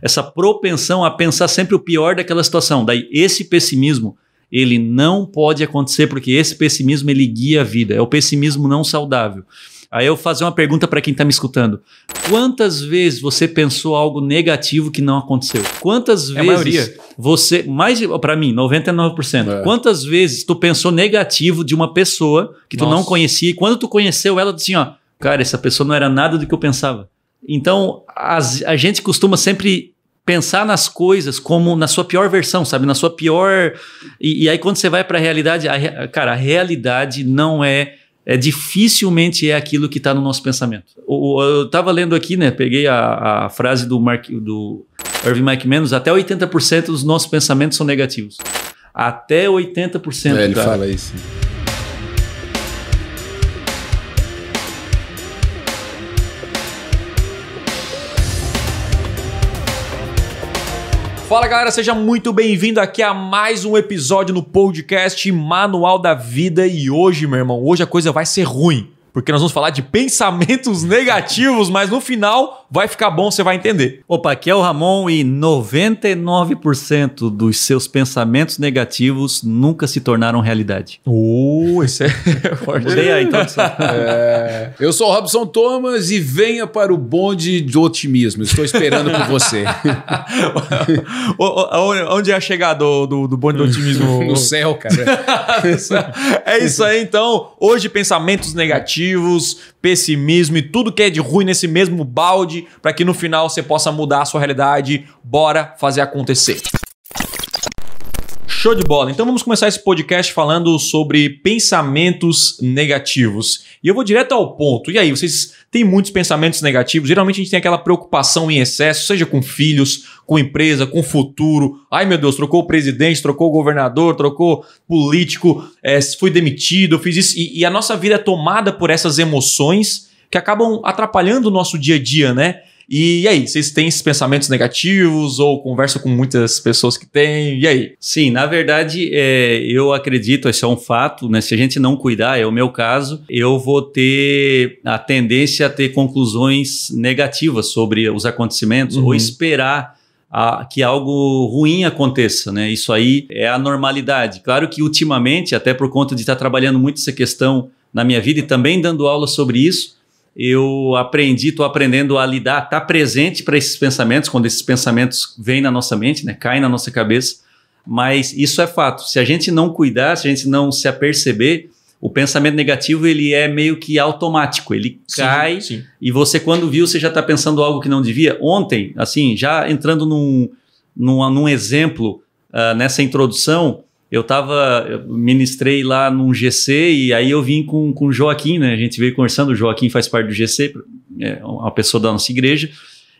essa propensão a pensar sempre o pior daquela situação. Daí esse pessimismo, ele não pode acontecer porque esse pessimismo ele guia a vida, é o pessimismo não saudável. Aí eu vou fazer uma pergunta para quem está me escutando. Quantas vezes você pensou algo negativo que não aconteceu? Quantas é vezes você, mais para mim, 99%. É. Quantas vezes tu pensou negativo de uma pessoa que tu Nossa. não conhecia e quando tu conheceu ela, tu assim, ó, cara, essa pessoa não era nada do que eu pensava. Então, as, a gente costuma sempre pensar nas coisas como na sua pior versão, sabe? Na sua pior. E, e aí, quando você vai para a realidade, cara, a realidade não é. É dificilmente é aquilo que está no nosso pensamento. O, eu estava lendo aqui, né? Peguei a, a frase do, Mark, do Irving Mike Menos: até 80% dos nossos pensamentos são negativos. Até 80%. É, ele cara. fala isso. Né? Fala galera, seja muito bem-vindo aqui a mais um episódio no podcast Manual da Vida e hoje, meu irmão, hoje a coisa vai ser ruim porque nós vamos falar de pensamentos negativos, mas no final vai ficar bom, você vai entender. Opa, aqui é o Ramon e 99% dos seus pensamentos negativos nunca se tornaram realidade. Uh, isso é forte. Mudei então. É... Eu sou o Robson Thomas e venha para o bonde de otimismo. Estou esperando por você. Onde é a chegada do, do, do bonde do otimismo? no céu, cara. é isso aí, então. Hoje, pensamentos negativos negativos, pessimismo e tudo que é de ruim nesse mesmo balde, para que no final você possa mudar a sua realidade. Bora fazer acontecer. Show de bola. Então vamos começar esse podcast falando sobre pensamentos negativos. E eu vou direto ao ponto. E aí, vocês têm muitos pensamentos negativos? Geralmente a gente tem aquela preocupação em excesso, seja com filhos, com empresa, com futuro. Ai meu Deus, trocou o presidente, trocou o governador, trocou político, é, fui demitido, fiz isso. E, e a nossa vida é tomada por essas emoções que acabam atrapalhando o nosso dia a dia, né? E, e aí, vocês têm esses pensamentos negativos ou conversam com muitas pessoas que têm? E aí? Sim, na verdade, é, eu acredito, esse é um fato, né? Se a gente não cuidar, é o meu caso, eu vou ter a tendência a ter conclusões negativas sobre os acontecimentos uhum. ou esperar a, que algo ruim aconteça, né? Isso aí é a normalidade. Claro que ultimamente, até por conta de estar trabalhando muito essa questão na minha vida e também dando aula sobre isso, eu aprendi, estou aprendendo a lidar, estar tá presente para esses pensamentos, quando esses pensamentos vêm na nossa mente, né, caem na nossa cabeça, mas isso é fato. Se a gente não cuidar, se a gente não se aperceber, o pensamento negativo ele é meio que automático, ele sim, cai sim. e você quando viu você já está pensando algo que não devia. Ontem, assim, já entrando num, num, num exemplo uh, nessa introdução, eu tava, ministrei lá num GC e aí eu vim com, com o Joaquim, né? A gente veio conversando, o Joaquim faz parte do GC, é uma pessoa da nossa igreja,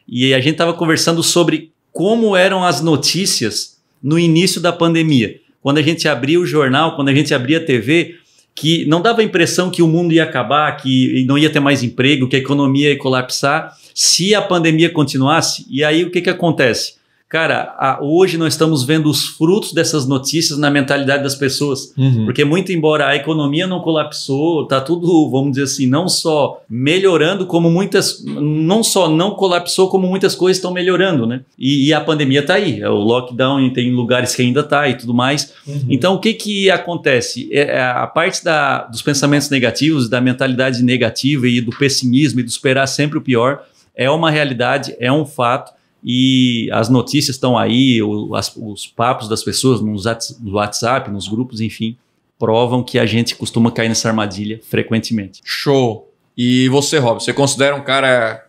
e a gente tava conversando sobre como eram as notícias no início da pandemia. Quando a gente abria o jornal, quando a gente abria a TV, que não dava a impressão que o mundo ia acabar, que não ia ter mais emprego, que a economia ia colapsar, se a pandemia continuasse. E aí o que, que acontece? Cara, a, hoje nós estamos vendo os frutos dessas notícias na mentalidade das pessoas. Uhum. Porque, muito embora a economia não colapsou, tá tudo, vamos dizer assim, não só melhorando, como muitas. Não só não colapsou, como muitas coisas estão melhorando, né? E, e a pandemia tá aí. É o lockdown tem lugares que ainda tá e tudo mais. Uhum. Então, o que que acontece? É, é a parte da, dos pensamentos negativos, da mentalidade negativa e do pessimismo e do esperar sempre o pior é uma realidade, é um fato e as notícias estão aí, o, as, os papos das pessoas nos no WhatsApp, nos grupos, enfim, provam que a gente costuma cair nessa armadilha frequentemente. Show! E você, Rob, você considera um cara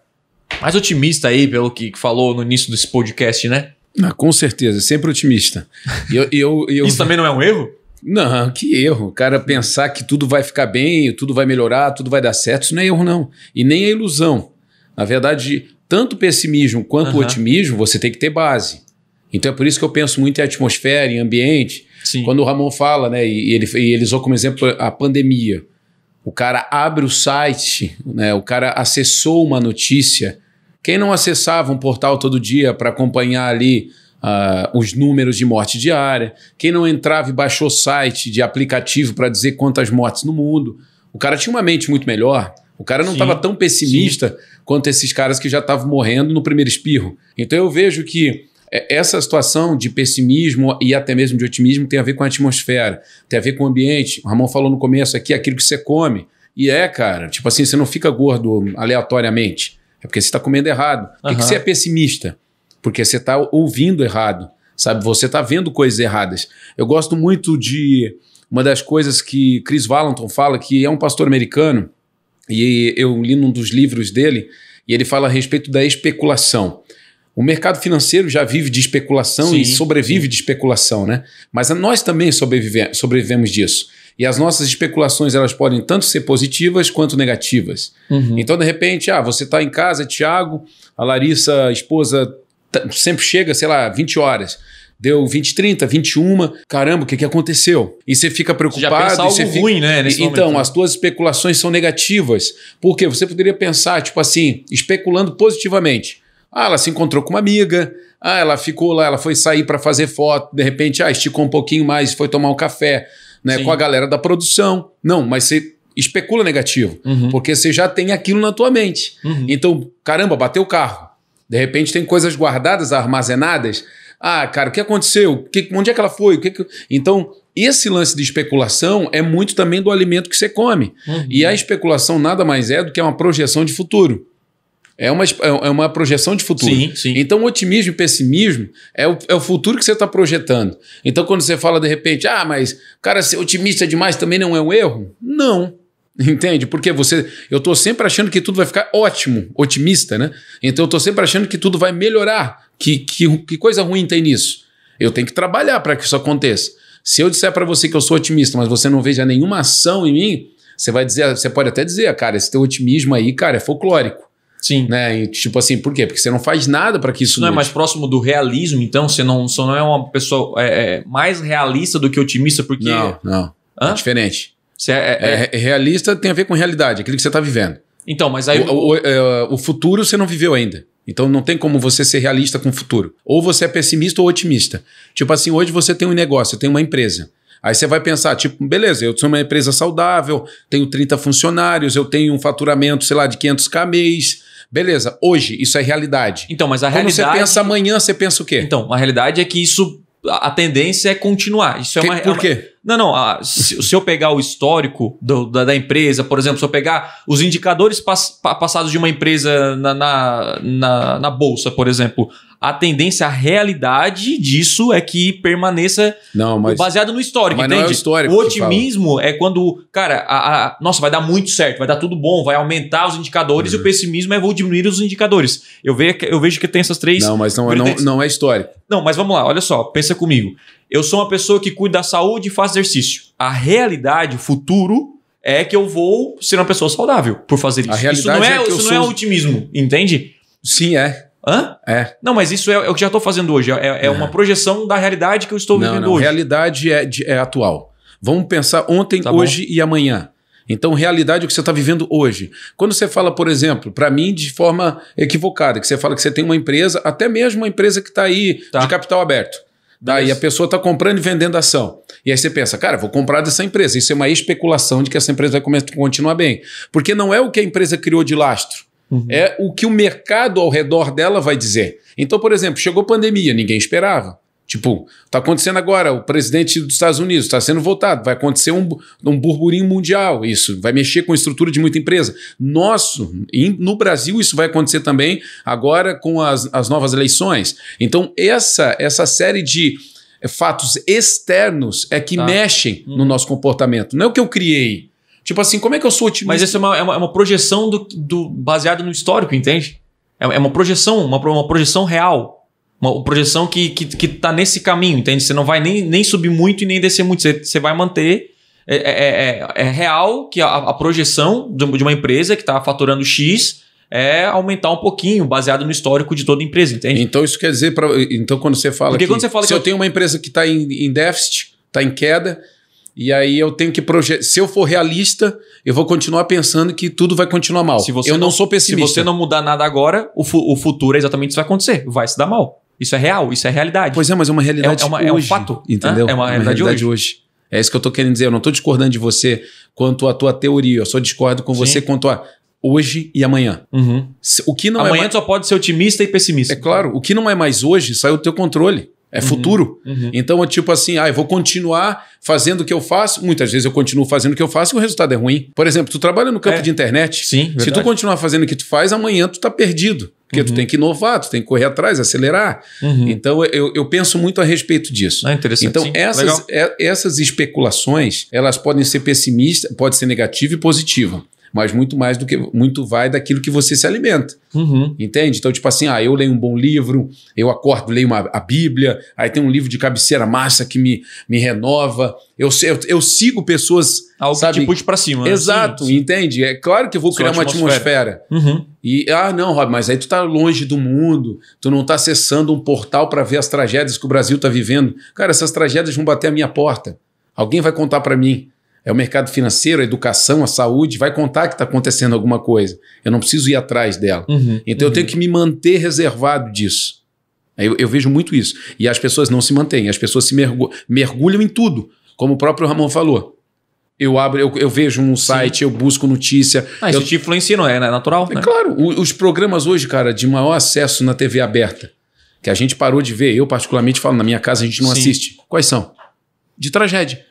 mais otimista aí, pelo que falou no início desse podcast, né? Ah, com certeza, sempre otimista. Eu, eu, eu... Isso também não é um erro? Não, que erro. O cara pensar que tudo vai ficar bem, tudo vai melhorar, tudo vai dar certo, isso não é erro, não. E nem é ilusão. Na verdade, tanto pessimismo quanto uhum. otimismo, você tem que ter base. Então é por isso que eu penso muito em atmosfera, em ambiente. Sim. Quando o Ramon fala, né, e ele, e ele usou como exemplo a pandemia. O cara abre o site, né, o cara acessou uma notícia. Quem não acessava um portal todo dia para acompanhar ali uh, os números de morte diária, quem não entrava e baixou site de aplicativo para dizer quantas mortes no mundo, o cara tinha uma mente muito melhor o cara não estava tão pessimista sim. quanto esses caras que já estavam morrendo no primeiro espirro. Então eu vejo que é, essa situação de pessimismo e até mesmo de otimismo tem a ver com a atmosfera, tem a ver com o ambiente. O Ramon falou no começo aqui, aquilo que você come. E é, cara, tipo assim, você não fica gordo aleatoriamente. É porque você está comendo errado. Por uhum. que, você é pessimista? Porque você está ouvindo errado, sabe? Você está vendo coisas erradas. Eu gosto muito de uma das coisas que Chris Valanton fala, que é um pastor americano, e eu li num dos livros dele, e ele fala a respeito da especulação. O mercado financeiro já vive de especulação sim, e sobrevive sim. de especulação, né? Mas nós também sobrevive, sobrevivemos disso. E as nossas especulações elas podem tanto ser positivas quanto negativas. Uhum. Então, de repente, ah, você está em casa, Tiago, a Larissa, a esposa, sempre chega, sei lá, 20 horas. Deu 20, 30, 21. Caramba, o que, que aconteceu? E você fica preocupado. Você algo você fica... ruim, né? então, momento. Né? as tuas especulações são negativas. Porque você poderia pensar, tipo assim, especulando positivamente. Ah, ela se encontrou com uma amiga. Ah, ela ficou lá, ela foi sair para fazer foto. De repente, ah, esticou um pouquinho mais, foi tomar um café né, com a galera da produção. Não, mas você especula negativo. Uhum. Porque você já tem aquilo na tua mente. Uhum. Então, caramba, bateu o carro. De repente, tem coisas guardadas, armazenadas ah, cara, o que aconteceu? Que, onde é que ela foi? Que que... Então, esse lance de especulação é muito também do alimento que você come. Uhum. E a especulação nada mais é do que uma projeção de futuro. É uma, é, é uma projeção de futuro. Sim, sim. Então, otimismo e pessimismo é o, é o futuro que você está projetando. Então, quando você fala de repente, ah, mas, cara, ser otimista demais também não é um erro? Não. Entende? Porque você. Eu estou sempre achando que tudo vai ficar ótimo, otimista, né? Então eu estou sempre achando que tudo vai melhorar. Que, que, que coisa ruim tem nisso? Eu tenho que trabalhar para que isso aconteça. Se eu disser para você que eu sou otimista, mas você não veja nenhuma ação em mim, você vai dizer, você pode até dizer, cara, esse teu otimismo aí, cara, é folclórico. Sim. Né? E, tipo assim, por quê? Porque você não faz nada para que isso. Não é mude. é mais próximo do realismo, então? Você não, você não é uma pessoa é, é mais realista do que otimista, porque. Não, não. Hã? É diferente. É é, é, é, realista tem a ver com realidade, aquilo que você está vivendo. Então, mas aí. O, o, o futuro você não viveu ainda. Então não tem como você ser realista com o futuro. Ou você é pessimista ou otimista. Tipo assim, hoje você tem um negócio, tem uma empresa. Aí você vai pensar, tipo, beleza, eu sou uma empresa saudável, tenho 30 funcionários, eu tenho um faturamento, sei lá, de 500k mês. Beleza, hoje isso é realidade. Então, mas a Quando realidade. Quando você pensa amanhã, você pensa o quê? Então, a realidade é que isso a tendência é continuar. Isso é uma, é por quê? não, não. A, se, se, eu pegar o histórico do, da, da, empresa, por exemplo, se eu pegar os indicadores passados de uma empresa na, na, na, na bolsa, por exemplo, a tendência, a realidade disso é que permaneça não, mas, baseado no histórico, mas entende? Não é o, histórico o otimismo é quando, cara, a, a, nossa, vai dar muito certo, vai dar tudo bom, vai aumentar os indicadores uhum. e o uhum. pessimismo é vou diminuir os indicadores. Eu, ve, eu vejo que tem essas três. Não, mas não, é, não, não é histórico. Não, mas vamos lá, olha só, pensa comigo. Eu sou uma pessoa que cuida da saúde e faz exercício. A realidade, o futuro, é que eu vou ser uma pessoa saudável por fazer isso. A realidade é é isso não é, é que isso não sou... é otimismo, entende? Sim, é. Hã? É. Não, mas isso é, é o que já estou fazendo hoje. É, é, uma é. projeção da realidade que eu estou não, vivendo não. hoje. Realidade é, é atual. Vamos pensar ontem, tá hoje e amanhã. Então, realidade é o que você está vivendo hoje. Quando você fala, por exemplo, para mim de forma equivocada, que você fala que você tem uma empresa, até mesmo uma empresa que está aí tá. de capital aberto. Daí a pessoa está comprando e vendendo ação. E aí você pensa, cara, vou comprar dessa empresa. Isso é uma especulação de que essa empresa vai continuar bem. Porque não é o que a empresa criou de lastro. Uhum. É o que o mercado ao redor dela vai dizer. Então, por exemplo, chegou pandemia, ninguém esperava. Tipo, está acontecendo agora, o presidente dos Estados Unidos está sendo votado, vai acontecer um, um burburinho mundial, isso vai mexer com a estrutura de muita empresa. Nosso, no Brasil, isso vai acontecer também agora com as, as novas eleições. Então, essa, essa série de é, fatos externos é que tá. mexem uhum. no nosso comportamento. Não é o que eu criei, Tipo assim, como é que eu sou otimista? Mas isso é uma, é uma, é uma projeção do, do baseada no histórico, entende? É, é uma projeção, uma, uma projeção real. Uma projeção que, que, que tá nesse caminho, entende? Você não vai nem, nem subir muito e nem descer muito. Você, você vai manter. É, é, é, é, é real que a, a projeção de uma empresa que está faturando X é aumentar um pouquinho, baseado no histórico de toda empresa, entende? Então isso quer dizer para. Então, quando você fala. Porque que, quando você fala se que eu, eu tenho uma empresa que está em, em déficit, está em queda, e aí eu tenho que projetar. Se eu for realista, eu vou continuar pensando que tudo vai continuar mal. eu não, não, sou pessimista. Se você não mudar nada agora, o, fu o futuro é exatamente isso que vai acontecer. Vai se dar mal. Isso é real, isso é realidade. Pois é, mas é uma é realidade é, é uma, hoje. É um fato. Entendeu? É uma, é uma realidade, realidade hoje. hoje. É isso que eu tô querendo dizer. Eu não tô discordando de você quanto à tua teoria. Eu só discordo com Sim. você quanto a hoje e amanhã. Uhum. O que não é amanhã é mais... só pode ser otimista e pessimista. É claro. O que não é mais hoje sai do teu controle é futuro. Uhum, uhum. Então, é tipo assim, ah, eu vou continuar fazendo o que eu faço. Muitas vezes eu continuo fazendo o que eu faço e o resultado é ruim. Por exemplo, tu trabalha no campo é. de internet. Sim, verdade. Se tu continuar fazendo o que tu faz, amanhã tu tá perdido. Porque uhum. tu tem que inovar, tu tem que correr atrás, acelerar. Uhum. Então, eu, eu penso muito a respeito disso. Ah, interessante. Então, essas, é, essas especulações, elas podem ser pessimistas, pode ser negativa e positiva mas muito mais do que muito vai daquilo que você se alimenta. Uhum. Entende? Então, tipo assim, ah, eu leio um bom livro, eu acordo, leio uma, a Bíblia, aí tem um livro de cabeceira massa que me, me renova. Eu, eu, eu sigo pessoas. Algo sabe? que te puxa pra cima. Né? Exato, assim, entende? É claro que eu vou criar uma atmosfera. atmosfera. Uhum. E, ah, não, Rob, mas aí tu tá longe do mundo, tu não tá acessando um portal para ver as tragédias que o Brasil tá vivendo. Cara, essas tragédias vão bater a minha porta. Alguém vai contar para mim é o mercado financeiro, a educação, a saúde, vai contar que está acontecendo alguma coisa. Eu não preciso ir atrás dela. Uhum, então uhum. eu tenho que me manter reservado disso. Eu, eu, vejo muito isso. E as pessoas não se mantêm, as pessoas se mergu mergulham em tudo, como o próprio Ramon falou. Eu abro, eu, eu vejo um site, Sim. eu busco notícia. Ah, eu... isso te influencia, não é? é natural? É né? claro, o, os programas hoje, cara, de maior acesso na TV aberta, que a gente parou de ver, eu particularmente falo, na minha casa a gente não Sim. assiste. Quais são? De tragédia.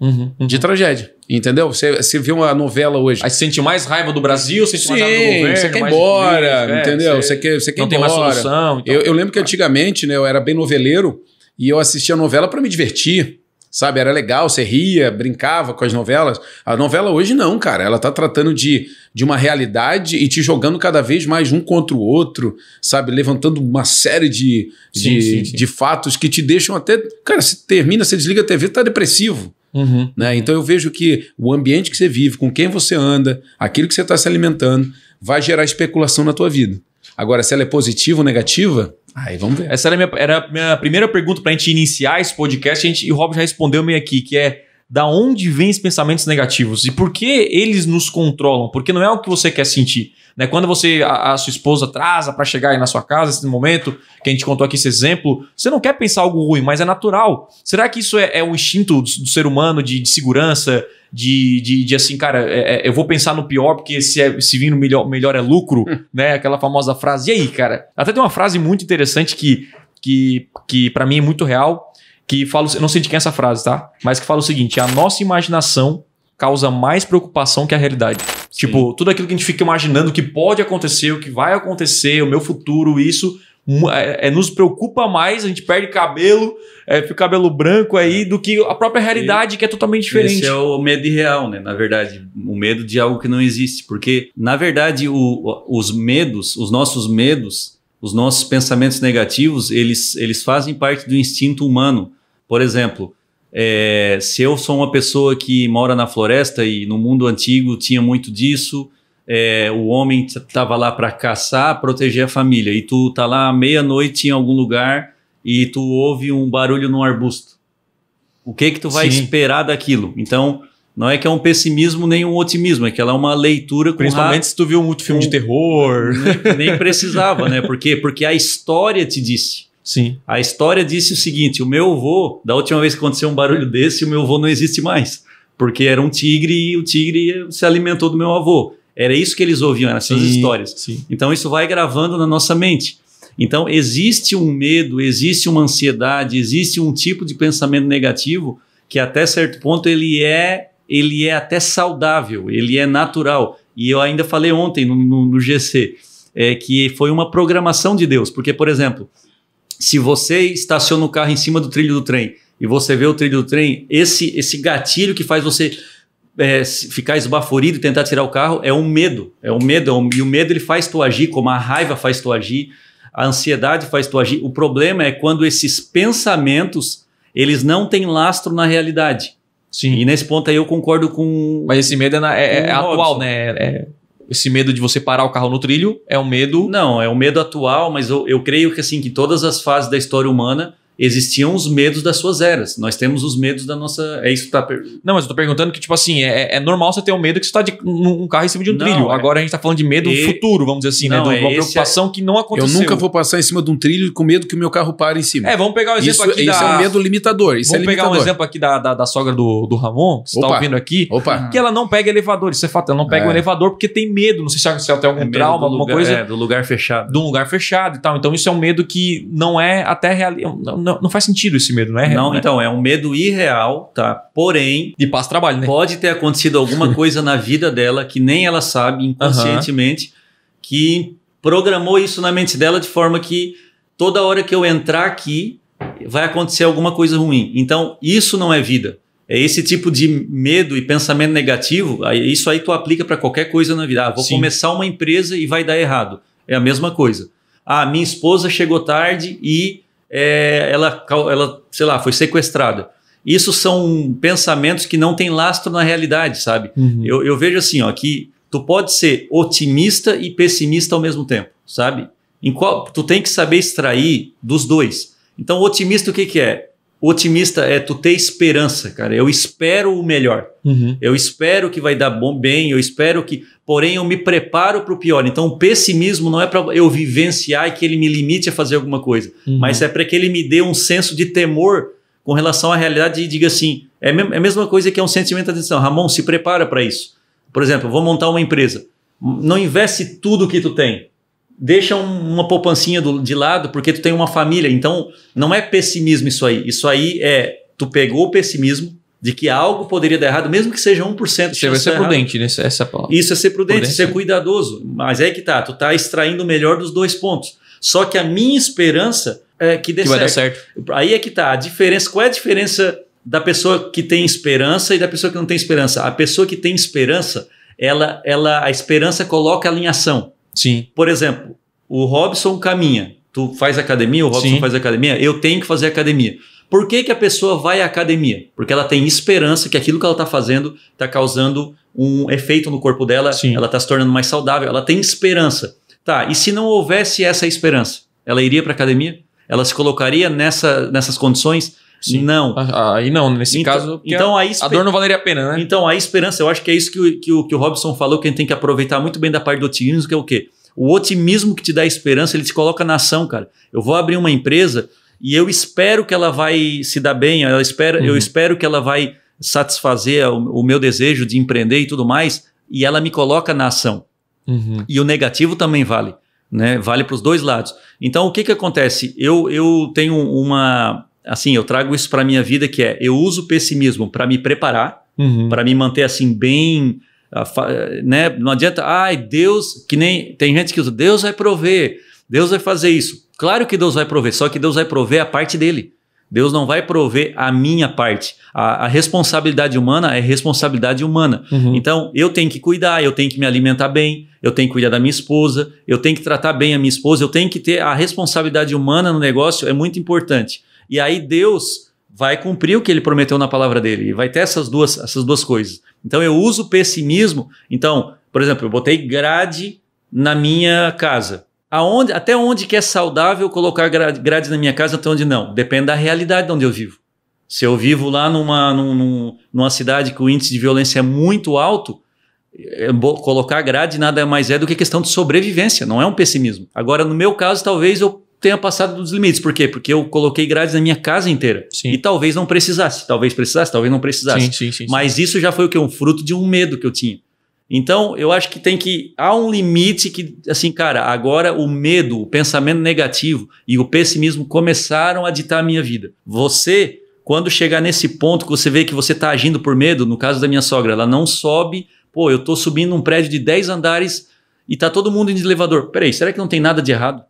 Uhum, uhum. de tragédia. Entendeu? Você, você vê uma novela hoje. Aí você sente mais raiva do Brasil, sente Sim, mais raiva do governo. Você quer ir embora, é, entendeu? Você, você, quer, você quer não ir embora. Tem solução, então, eu, eu, lembro que antigamente, né, eu era bem noveleiro e eu assistia novela para me divertir. Sabe, era legal, você ria, brincava com as novelas. A novela hoje não, cara. Ela tá tratando de, de uma realidade e te jogando cada vez mais um contra o outro, sabe? Levantando uma série de, de, sim, sim. de fatos que te deixam até. Cara, você termina, você desliga a TV, tá depressivo. Uhum. Né? Então eu vejo que o ambiente que você vive, com quem você anda, aquilo que você está se alimentando, vai gerar especulação na tua vida. Agora, se ela é positiva ou negativa, aí vamos ver. Essa era a minha, era a minha primeira pergunta para a gente iniciar esse podcast a gente, e o Rob já respondeu meio aqui, que é da onde vêm os pensamentos negativos e por que eles nos controlam? Porque não é o que você quer sentir. Né? Quando você, a, a sua esposa atrasa para chegar aí na sua casa, nesse momento que a gente contou aqui esse exemplo, você não quer pensar algo ruim, mas é natural. Será que isso é, é um instinto do, do ser humano de, de segurança, de, de, de, assim, cara, é, é, eu vou pensar no pior, porque se, é, se vir no melhor, melhor é lucro, né? Aquela famosa frase. E aí, cara? Até tem uma frase muito interessante que, que, que para mim é muito real, que fala, eu não sei de quem é essa frase, tá? Mas que fala o seguinte: a nossa imaginação causa mais preocupação que a realidade. Sim. Tipo, tudo aquilo que a gente fica imaginando que pode acontecer, o que vai acontecer, o meu futuro, isso é, é, nos preocupa mais, a gente perde cabelo, é, fica cabelo branco aí, é. do que a própria realidade, e que é totalmente diferente. Esse é o medo irreal, né? Na verdade, o medo de algo que não existe. Porque, na verdade, o, os medos, os nossos medos, os nossos pensamentos negativos, eles, eles fazem parte do instinto humano. Por exemplo, é, se eu sou uma pessoa que mora na floresta e no mundo antigo tinha muito disso, é, o homem estava lá para caçar, proteger a família, e tu tá lá meia-noite em algum lugar e tu ouve um barulho num arbusto. O que que tu vai Sim. esperar daquilo? Então, não é que é um pessimismo nem um otimismo, é que ela é uma leitura com Principalmente ra... se tu viu muito filme com... de terror. Nem, nem precisava, né? Por quê? Porque a história te disse. Sim. A história disse o seguinte: o meu avô, da última vez que aconteceu um barulho desse, o meu avô não existe mais. Porque era um tigre e o tigre se alimentou do meu avô. Era isso que eles ouviam, eram essas sim, histórias. Sim. Então isso vai gravando na nossa mente. Então existe um medo, existe uma ansiedade, existe um tipo de pensamento negativo que até certo ponto ele é ele é até saudável, ele é natural. E eu ainda falei ontem no, no, no GC é, que foi uma programação de Deus, porque por exemplo, se você estaciona o carro em cima do trilho do trem e você vê o trilho do trem, esse, esse gatilho que faz você é, ficar esbaforido e tentar tirar o carro é um medo. É um medo. É um, e o medo ele faz tu agir, como a raiva faz tu agir, a ansiedade faz tu agir. O problema é quando esses pensamentos eles não têm lastro na realidade. Sim. E nesse ponto aí eu concordo com. Mas esse medo é, na, é, é atual, né? É, é esse medo de você parar o carro no trilho é um medo. Não, é um medo atual, mas eu, eu creio que assim, que todas as fases da história humana existiam os medos das suas eras. Nós temos os medos da nossa. É isso que tá. Per... Não, mas eu tô perguntando que, tipo assim, é, é, é normal você ter um medo que você tá de, num carro em cima de um não, trilho. É... Agora a gente tá falando de medo e... futuro, vamos dizer assim, né? não, né? De uma é preocupação que não aconteceu. Eu nunca vou passar em cima de um trilho com medo que o meu carro pare em cima. É, vamos pegar um exemplo isso, aqui. Isso é da... é um medo limitador. Isso é vamos é limitador. pegar um exemplo aqui da, da, da sogra do, do Ramon, que você tá Opa. tá ouvindo aqui. Opa. Que ela não pega elevador. Isso é fato. Ela não pega o um elevador porque tem medo. Não sei se ela tem algum trauma, alguma lugar, coisa. É, do lugar fechado. De um lugar fechado e tal. Então isso é um medo que não é até real. Não, não, não faz sentido esse medo, não é? Real, não, né? então, é um medo irreal, tá? Porém. E passa trabalho, né? Pode ter acontecido alguma coisa na vida dela que nem ela sabe inconscientemente, que programou isso na mente dela de forma que toda hora que eu entrar aqui vai acontecer alguma coisa ruim. Então, isso não é vida. É esse tipo de medo e pensamento negativo, isso aí tu aplica para qualquer coisa na vida. Ah, vou Sim. começar uma empresa e vai dar errado. É a mesma coisa. Ah, minha esposa chegou tarde e é, ela, ela, sei lá, foi sequestrada. Isso são pensamentos que não têm lastro na realidade, sabe? Uhum. Eu, eu vejo assim, ó, que tu pode ser otimista e pessimista ao mesmo tempo, sabe? Em qual, tu tem que saber extrair dos dois. Então, otimista o que, que é? O otimista é tu ter esperança, cara. Eu espero o melhor. Uhum. Eu espero que vai dar bom, bem, eu espero que. Porém, eu me preparo para o pior. Então, o pessimismo não é para eu vivenciar e que ele me limite a fazer alguma coisa, uhum. mas é para que ele me dê um senso de temor com relação à realidade e diga assim: é, me é a mesma coisa que é um sentimento de atenção. Ramon, se prepara para isso. Por exemplo, vou montar uma empresa. Não investe tudo que tu tem deixa uma poupancinha do, de lado porque tu tem uma família. Então, não é pessimismo isso aí. Isso aí é tu pegou o pessimismo de que algo poderia dar errado, mesmo que seja 1%. Você vai ser prudente né nessa é essa palavra. Isso é ser prudente, prudente, ser cuidadoso. Mas é que tá, tu tá extraindo o melhor dos dois pontos. Só que a minha esperança é que dê que certo. Vai dar certo. Aí é que tá, a diferença, qual é a diferença da pessoa que tem esperança e da pessoa que não tem esperança? A pessoa que tem esperança, ela ela a esperança coloca ela em ação. Sim. Por exemplo, o Robson caminha. Tu faz academia, o Robson Sim. faz academia, eu tenho que fazer academia. Por que, que a pessoa vai à academia? Porque ela tem esperança que aquilo que ela está fazendo está causando um efeito no corpo dela, Sim. ela está se tornando mais saudável, ela tem esperança. Tá, e se não houvesse essa esperança, ela iria para a academia? Ela se colocaria nessa, nessas condições? Sim. Não. Ah, ah, aí não, nesse então, caso, então, a, esper... a, dor não valeria a pena, né? Então, a esperança, eu acho que é isso que o, que o, que o Robson falou, que a gente tem que aproveitar muito bem da parte do otimismo, que é o quê? O otimismo que te dá esperança, ele te coloca na ação, cara. Eu vou abrir uma empresa e eu espero que ela vai se dar bem, ela espera, uhum. eu espero que ela vai satisfazer o, o, meu desejo de empreender e tudo mais, e ela me coloca na ação. Uhum. E o negativo também vale, né? Vale para os dois lados. Então, o que que acontece? Eu, eu tenho uma assim, eu trago isso para minha vida que é, eu uso o pessimismo para me preparar, uhum. para me manter assim bem, ah, né? Não adianta, ai, Deus, que nem tem gente que usa, Deus vai prover, Deus vai fazer isso. Claro que Deus vai prover, só que Deus vai prover a parte dele. Deus não vai prover a minha parte. A, a responsabilidade humana é responsabilidade humana. Uhum. Então, eu tenho que cuidar, eu tenho que me alimentar bem, eu tenho que cuidar da minha esposa, eu tenho que tratar bem a minha esposa, eu tenho que ter a responsabilidade humana no negócio, é muito importante. E aí Deus vai cumprir o que ele prometeu na palavra dele. E vai ter essas duas, essas duas coisas. Então eu uso pessimismo. Então, por exemplo, eu botei grade na minha casa. Aonde, até onde que é saudável colocar grade, grade na minha casa, até onde não? Depende da realidade de onde eu vivo. Se eu vivo lá numa, numa, numa cidade que o índice de violência é muito alto, colocar grade nada mais é do que questão de sobrevivência, não é um pessimismo. Agora, no meu caso, talvez eu tenha passado dos limites. Por quê? Porque eu coloquei grades na minha casa inteira. Sim. E talvez não precisasse. Talvez precisasse, talvez não precisasse. Sim, sim, sim, Mas isso já foi o que? Um fruto de um medo que eu tinha. Então, eu acho que tem que. Há um limite que, assim, cara, agora o medo, o pensamento negativo e o pessimismo começaram a ditar a minha vida. Você, quando chegar nesse ponto que você vê que você está agindo por medo, no caso da minha sogra, ela não sobe. Pô, eu estou subindo um prédio de 10 andares e tá todo mundo em elevador. Peraí, será que não tem nada de errado?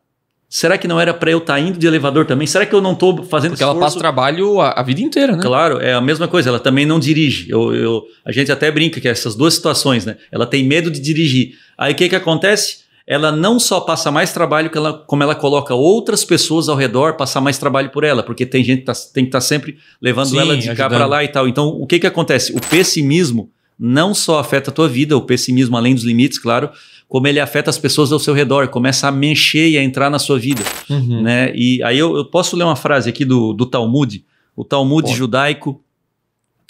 Será que não era para eu estar tá indo de elevador também? Será que eu não estou fazendo Porque esforço? ela passa trabalho a, a, vida inteira, né? Claro, é a mesma coisa. Ela também não dirige. Eu, eu, a gente até brinca que é essas duas situações, né? Ela tem medo de dirigir. Aí o que, que acontece? Ela não só passa mais trabalho, que ela, como ela coloca outras pessoas ao redor passar mais trabalho por ela, porque tem gente que tá, tem que estar tá sempre levando Sim, ela de cá para lá e tal. Então, o que, que acontece? O pessimismo não só afeta a tua vida, o pessimismo além dos limites, claro, como ele afeta as pessoas ao seu redor, começa a mexer e a entrar na sua vida. Uhum. Né? E aí eu, eu, posso ler uma frase aqui do, do Talmud, o Talmud judaico.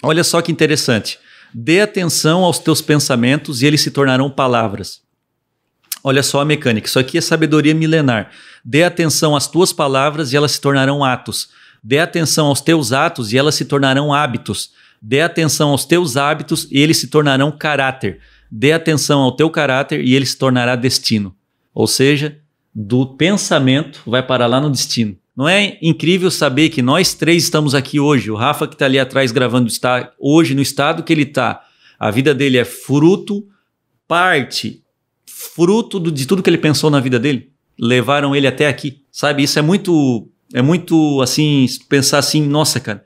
Olha só que interessante. Dê atenção aos teus pensamentos e eles se tornarão palavras. Olha só a mecânica. Isso aqui é sabedoria milenar. Dê atenção às tuas palavras e elas se tornarão atos. Dê atenção aos teus atos e elas se tornarão hábitos. Dê atenção aos teus hábitos e eles se tornarão caráter. Dê atenção ao teu caráter e ele se tornará destino. Ou seja, do pensamento vai parar lá no destino. Não é incrível saber que nós três estamos aqui hoje? O Rafa, que está ali atrás gravando, está hoje no estado que ele está. A vida dele é fruto, parte, fruto do, de tudo que ele pensou na vida dele. Levaram ele até aqui. Sabe, isso é muito. É muito assim, pensar assim, nossa, cara,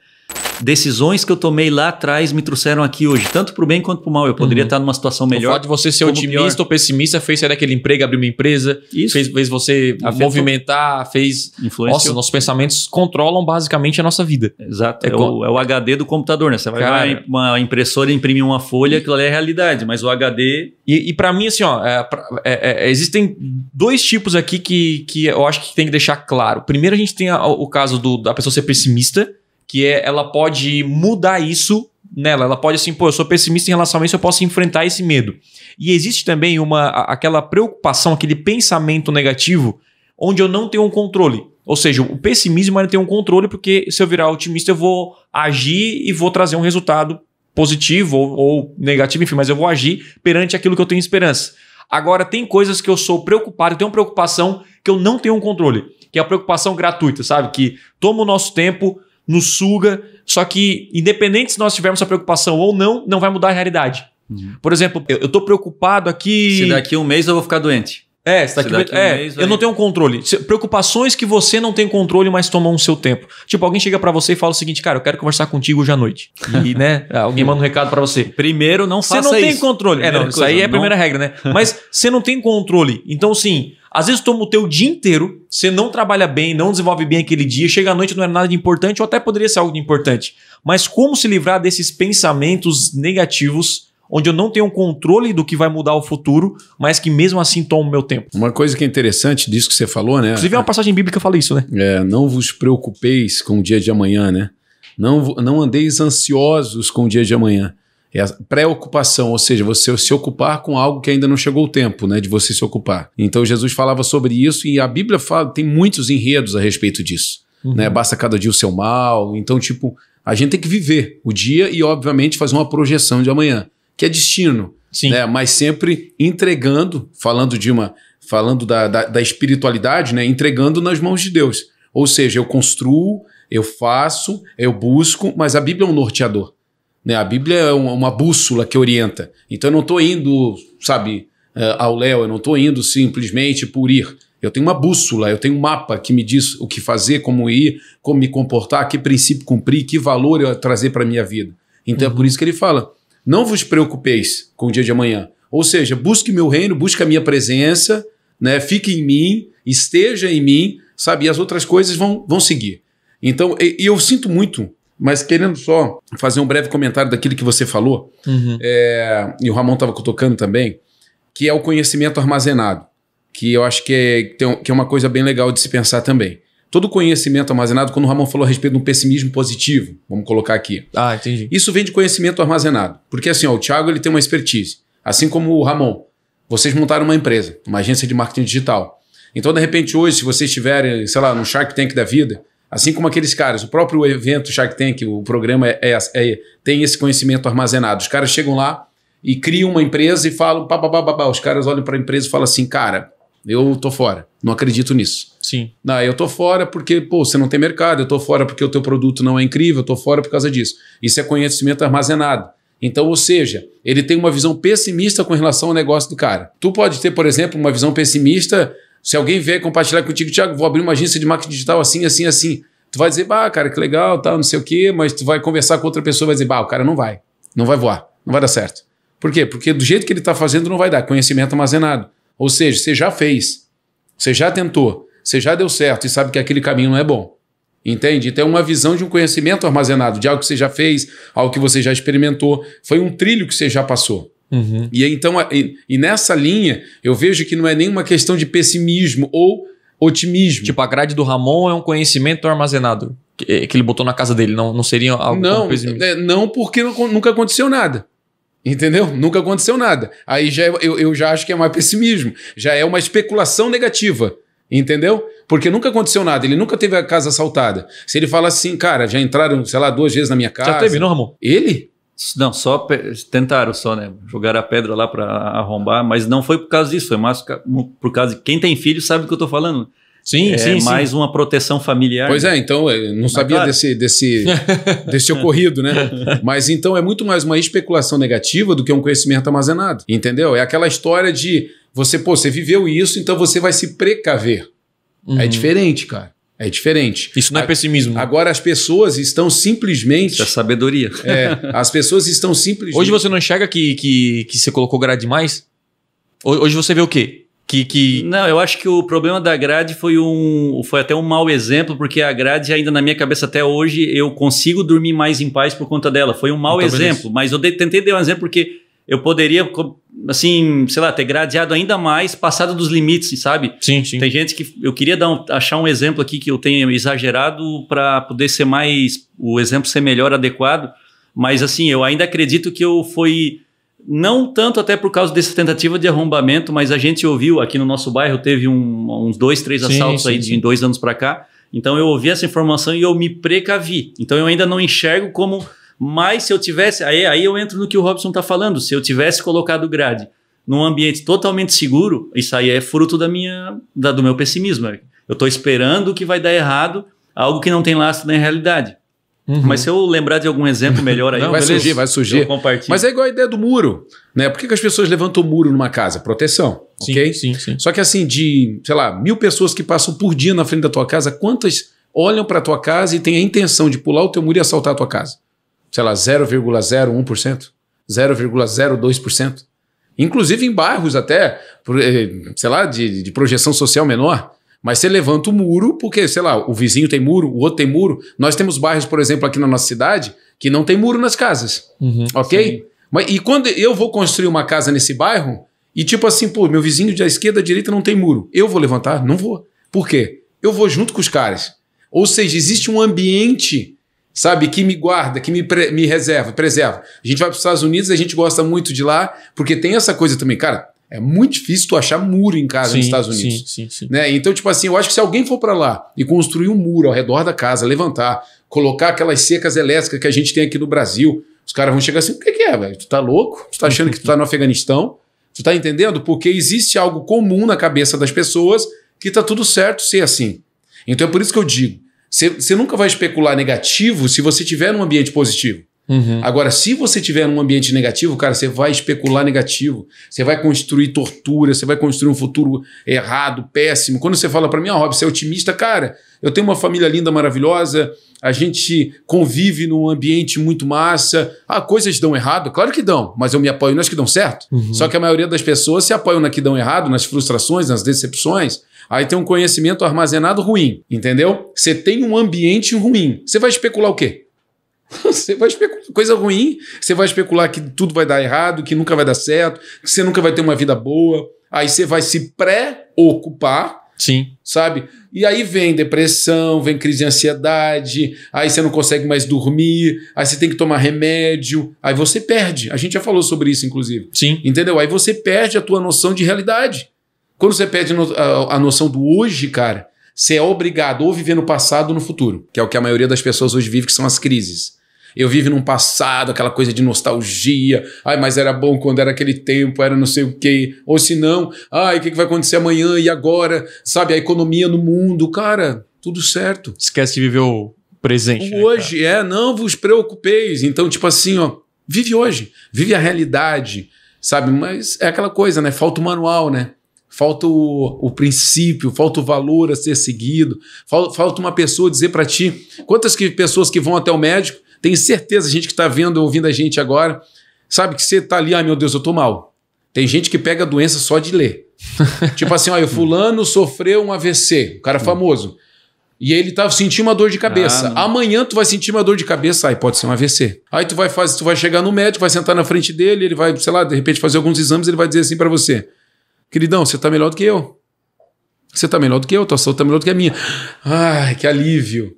decisões que eu tomei lá atrás me trouxeram aqui hoje, tanto para o bem quanto para o mal. Eu poderia uhum. estar tá numa situação então, melhor. O fato de você ser otimista pior. ou pessimista fez sair daquele emprego, abrir uma empresa, Isso. Fez, fez você Afetou. movimentar, fez. Nossa, nossos pensamentos controlam basicamente a nossa vida. Exato. É, é, o, é o, HD do computador, né? Você vai Cara, uma impressora e imprimir uma folha, aquilo ali é a realidade, mas o HD. E, e para mim, assim, ó, é, é, é, existem dois tipos aqui que, que eu acho que tem que deixar claro. Primeiro, a gente tem a, o caso do, da pessoa ser pessimista que é, ela pode mudar isso nela. Ela pode assim, pô, eu sou pessimista em relação a isso, eu posso enfrentar esse medo. E existe também uma aquela preocupação, aquele pensamento negativo onde eu não tenho um controle. Ou seja, o pessimismo ainda tem um controle porque se eu virar otimista eu vou agir e vou trazer um resultado positivo ou, ou negativo, enfim, mas eu vou agir perante aquilo que eu tenho esperança. Agora tem coisas que eu sou preocupado, eu tenho uma preocupação que eu não tenho um controle, que é a preocupação gratuita, sabe? Que toma o nosso tempo, nos suga. Só que, independente se nós tivermos essa preocupação ou não, não vai mudar a realidade. Uhum. Por exemplo, eu, eu tô preocupado aqui. Se daqui um mês eu vou ficar doente. É, se daqui, se daqui um é, mês, eu aí... não tenho controle. Preocupações que você não tem controle, mas tomam o seu tempo. Tipo, alguém chega para você e fala o seguinte, cara, eu quero conversar contigo hoje à noite. E, né, alguém manda um recado para você. Primeiro, não faça isso. Você não isso. tem controle. É, não, é, isso aí é a primeira não... regra, né? Mas você não tem controle. Então, sim, às vezes toma o teu dia inteiro, você não trabalha bem, não desenvolve bem aquele dia, chega à noite não era é nada de importante ou até poderia ser algo de importante. Mas como se livrar desses pensamentos negativos onde eu não tenho controle do que vai mudar o futuro, mas que mesmo assim toma o meu tempo. Uma coisa que é interessante disso que você falou, né? Inclusive, é uma passagem bíblica que fala isso, né? É, não vos preocupeis com o dia de amanhã, né? Não, não andeis ansiosos com o dia de amanhã. É a preocupação, ou seja, você se ocupar com algo que ainda não chegou o tempo, né, de você se ocupar. Então Jesus falava sobre isso e a Bíblia fala, tem muitos enredos a respeito disso, uhum. né? Basta cada dia o seu mal. Então, tipo, a gente tem que viver o dia e obviamente fazer uma projeção de amanhã, que é destino, Sim. né? Mas sempre entregando, falando de uma, falando da, da, da espiritualidade, né, entregando nas mãos de Deus. Ou seja, eu construo, eu faço, eu busco, mas a Bíblia é um norteador. Né? A Bíblia é uma bússola que orienta. Então eu não estou indo, sabe, eh, ao léu, eu não estou indo simplesmente por ir. Eu tenho uma bússola, eu tenho um mapa que me diz o que fazer, como ir, como me comportar, que princípio cumprir, que valor eu trazer para a minha vida. Então uhum. é por uhum. isso que ele fala: não vos preocupeis com o dia de amanhã. Ou seja, busque meu reino, busque a minha presença, né? fique em mim, esteja em mim, sabe? E as outras coisas vão, vão seguir. Então, e, e eu sinto muito mas querendo só fazer um breve comentário daquilo que você falou, uhum. é, e o Ramon estava tocando também, que é o conhecimento armazenado, que eu acho que é, que é uma coisa bem legal de se pensar também. Todo conhecimento armazenado, quando o Ramon falou a respeito de um pessimismo positivo, vamos colocar aqui. Ah, entendi. Isso vem de conhecimento armazenado. Porque assim, ó, o Thiago ele tem uma expertise. Assim como o Ramon, vocês montaram uma empresa, uma agência de marketing digital. Então, de repente, hoje, se vocês estiverem, sei lá, no Shark Tank da vida, Assim como aqueles caras, o próprio evento Shark Tank, o programa é, é, é, tem esse conhecimento armazenado. Os caras chegam lá e criam uma empresa e falam, pá, pá, pá, pá, pá. os caras olham para a empresa e falam assim, cara, eu tô fora, não acredito nisso. Sim. Não, eu tô fora porque, pô, você não tem mercado, eu tô fora porque o teu produto não é incrível, eu tô fora por causa disso. Isso é conhecimento armazenado. Então, ou seja, ele tem uma visão pessimista com relação ao negócio do cara. Tu pode ter, por exemplo, uma visão pessimista se alguém vier compartilhar contigo, Tiago, vou abrir uma agência de marketing digital assim, assim, assim. Tu vai dizer, bah, cara, que legal, tal, tá, não sei o quê, mas tu vai conversar com outra pessoa e vai dizer, bah, o cara não vai, não vai voar, não vai dar certo. Por quê? Porque do jeito que ele está fazendo não vai dar, conhecimento armazenado. Ou seja, você já fez, você já tentou, você já deu certo e sabe que aquele caminho não é bom. Entende? Então é uma visão de um conhecimento armazenado, de algo que você já fez, algo que você já experimentou, foi um trilho que você já passou. Uhum. E então, e, e nessa linha, eu vejo que não é nenhuma questão de pessimismo ou otimismo. Tipo, a grade do Ramon é um conhecimento armazenado que, eh, que ele botou na casa dele, não, não seria algo não, é, não, porque não, nunca aconteceu nada. Entendeu? Nunca aconteceu nada. Aí já é, eu, eu já acho que é mais pessimismo, já é uma especulação negativa. Entendeu? Porque nunca aconteceu nada, ele nunca teve a casa assaltada. Se ele fala assim, cara, já entraram, sei lá, duas vezes na minha casa. Já teve, não, Ramon? Ele? Não, só tentaram só, né? Jogaram a pedra lá para arrombar, mas não foi por causa disso, foi mais por causa de quem tem filho sabe do que eu tô falando. Sim, é sim, mais sim. uma proteção familiar. Pois é, né? Então, é, então não mas sabia claro. desse desse desse ocorrido, né? Mas então é muito mais uma especulação negativa do que um conhecimento armazenado, entendeu? É aquela história de você, pô, você viveu isso, então você vai se precaver. É uhum. É diferente, cara. É diferente. Isso não é pessimismo. Agora as pessoas estão simplesmente. Isso é sabedoria. É, as pessoas estão simplesmente. Hoje você não enxerga que, que, que você colocou grade demais? Hoje você vê o quê? Que, que... Não, eu acho que o problema da grade foi um foi até um mau exemplo, porque a grade ainda na minha cabeça até hoje eu consigo dormir mais em paz por conta dela. Foi um mau então, exemplo, beleza. mas eu de, tentei dar um exemplo porque eu poderia assim, sei lá, ter gradeado ainda mais, passado dos limites, sabe? Sim, sim. Tem gente que eu queria dar um, achar um exemplo aqui que eu tenha exagerado para poder ser mais o exemplo ser melhor adequado, mas assim, eu ainda acredito que eu fui não tanto até por causa dessa tentativa de arrombamento, mas a gente ouviu aqui no nosso bairro teve um, uns dois, três assaltos sim, aí de dois anos para cá. Então eu ouvi essa informação e eu me precavi. Então eu ainda não enxergo como mas se eu tivesse. Aí, aí eu entro no que o Robson está falando. Se eu tivesse colocado grade num ambiente totalmente seguro, isso aí é fruto da minha, da, do meu pessimismo. Eu estou esperando que vai dar errado algo que não tem lastro na realidade. Uhum. Mas se eu lembrar de algum exemplo melhor aí, não, vai surgir, vai surgir. Mas é igual a ideia do muro, né? Por que, que as pessoas levantam o muro numa casa? Proteção, sim, ok? Sim, sim. Só que assim, de, sei lá, mil pessoas que passam por dia na frente da tua casa, quantas olham para tua casa e têm a intenção de pular o teu muro e assaltar a tua casa? sei lá, 0,01%, 0,02%. Inclusive em bairros até, eh, sei lá, de, de projeção social menor. Mas você levanta o muro, porque, sei lá, o vizinho tem muro, o outro tem muro. Nós temos bairros, por exemplo, aqui na nossa cidade, que não tem muro nas casas. Uhum, ok? Mas, e quando eu vou construir uma casa nesse bairro, e tipo assim, pô, meu vizinho da esquerda, da direita não tem muro. Eu vou levantar? Não vou. Por quê? Eu vou junto com os caras. Ou seja, existe um ambiente sabe? Que me guarda, que me, pre, me reserva, preserva. A gente vai para os Estados Unidos, a gente gosta muito de lá, porque tem essa coisa também, cara. É muito difícil tu achar muro em casa sim, nos Estados Unidos. Sim, sim, né? Então, tipo assim, eu acho que se alguém for para lá e construir um muro ao redor da casa, levantar, colocar aquelas cercas elétricas que a gente tem aqui no Brasil, os caras vão chegar assim: o que, que é, velho? Tu tá louco? Tu tá achando que tu tá no Afeganistão? Tu tá entendendo? Porque existe algo comum na cabeça das pessoas que tá tudo certo ser assim. Então é por isso que eu digo: você nunca vai especular negativo se você tiver num ambiente positivo. Uhum. Agora, se você tiver num ambiente negativo, cara, você vai especular negativo, você vai construir tortura, você vai construir um futuro errado, péssimo. Quando você fala para mim, ó, oh, ah, Rob, você é otimista, cara, eu tenho uma família linda, maravilhosa, a gente convive num ambiente muito massa. Ah, coisas dão errado? Claro que dão, mas eu me apoio nas que dão certo. Uhum. Só que a maioria das pessoas se apoiam na que dão errado, nas frustrações, nas decepções. Aí tem um conhecimento armazenado ruim, entendeu? Você tem um ambiente ruim. Você vai especular o quê? Você vai especular coisa ruim, você vai especular que tudo vai dar errado, que nunca vai dar certo, que você nunca vai ter uma vida boa. Aí você vai se pré-ocupar. Sim. Sabe? E aí vem depressão, vem crise de ansiedade, aí você não consegue mais dormir, aí você tem que tomar remédio, aí você perde. A gente já falou sobre isso, inclusive. Sim. Entendeu? Aí você perde a tua noção de realidade. Quando você perde a noção do hoje, cara, você é obrigado ou viver no passado ou no futuro, que é o que a maioria das pessoas hoje vive, que são as crises. Eu vivo num passado, aquela coisa de nostalgia. Ai, mas era bom quando era aquele tempo, era não sei o quê. Ou se não, ai, o que vai acontecer amanhã e agora? Sabe, a economia no mundo. Cara, tudo certo. Esquece de viver o presente. Né, o hoje, é, não vos preocupeis. Então, tipo assim, ó, vive hoje. Vive a realidade, sabe? Mas é aquela coisa, né? Falta o manual, né? falta o, o princípio, falta o valor a ser seguido, falta, falta uma pessoa dizer para ti. Quantas que, pessoas que vão até o médico, tem certeza, a gente que está vendo, ouvindo a gente agora, sabe que você está ali, ai ah, meu Deus, eu estou mal. Tem gente que pega a doença só de ler. tipo assim, olha, fulano sofreu um AVC, o cara hum. famoso. E ele tá sentindo uma dor de cabeça. Ah, Amanhã tu vai sentir uma dor de cabeça, aí pode ser um AVC. Aí tu vai fazer, tu vai chegar no médico, vai sentar na frente dele, ele vai, sei lá, de repente fazer alguns exames, ele vai dizer assim para você: Queridão, você tá melhor do que eu. Você tá melhor do que eu, tua saúde tá melhor do que a minha. Ai, que alívio.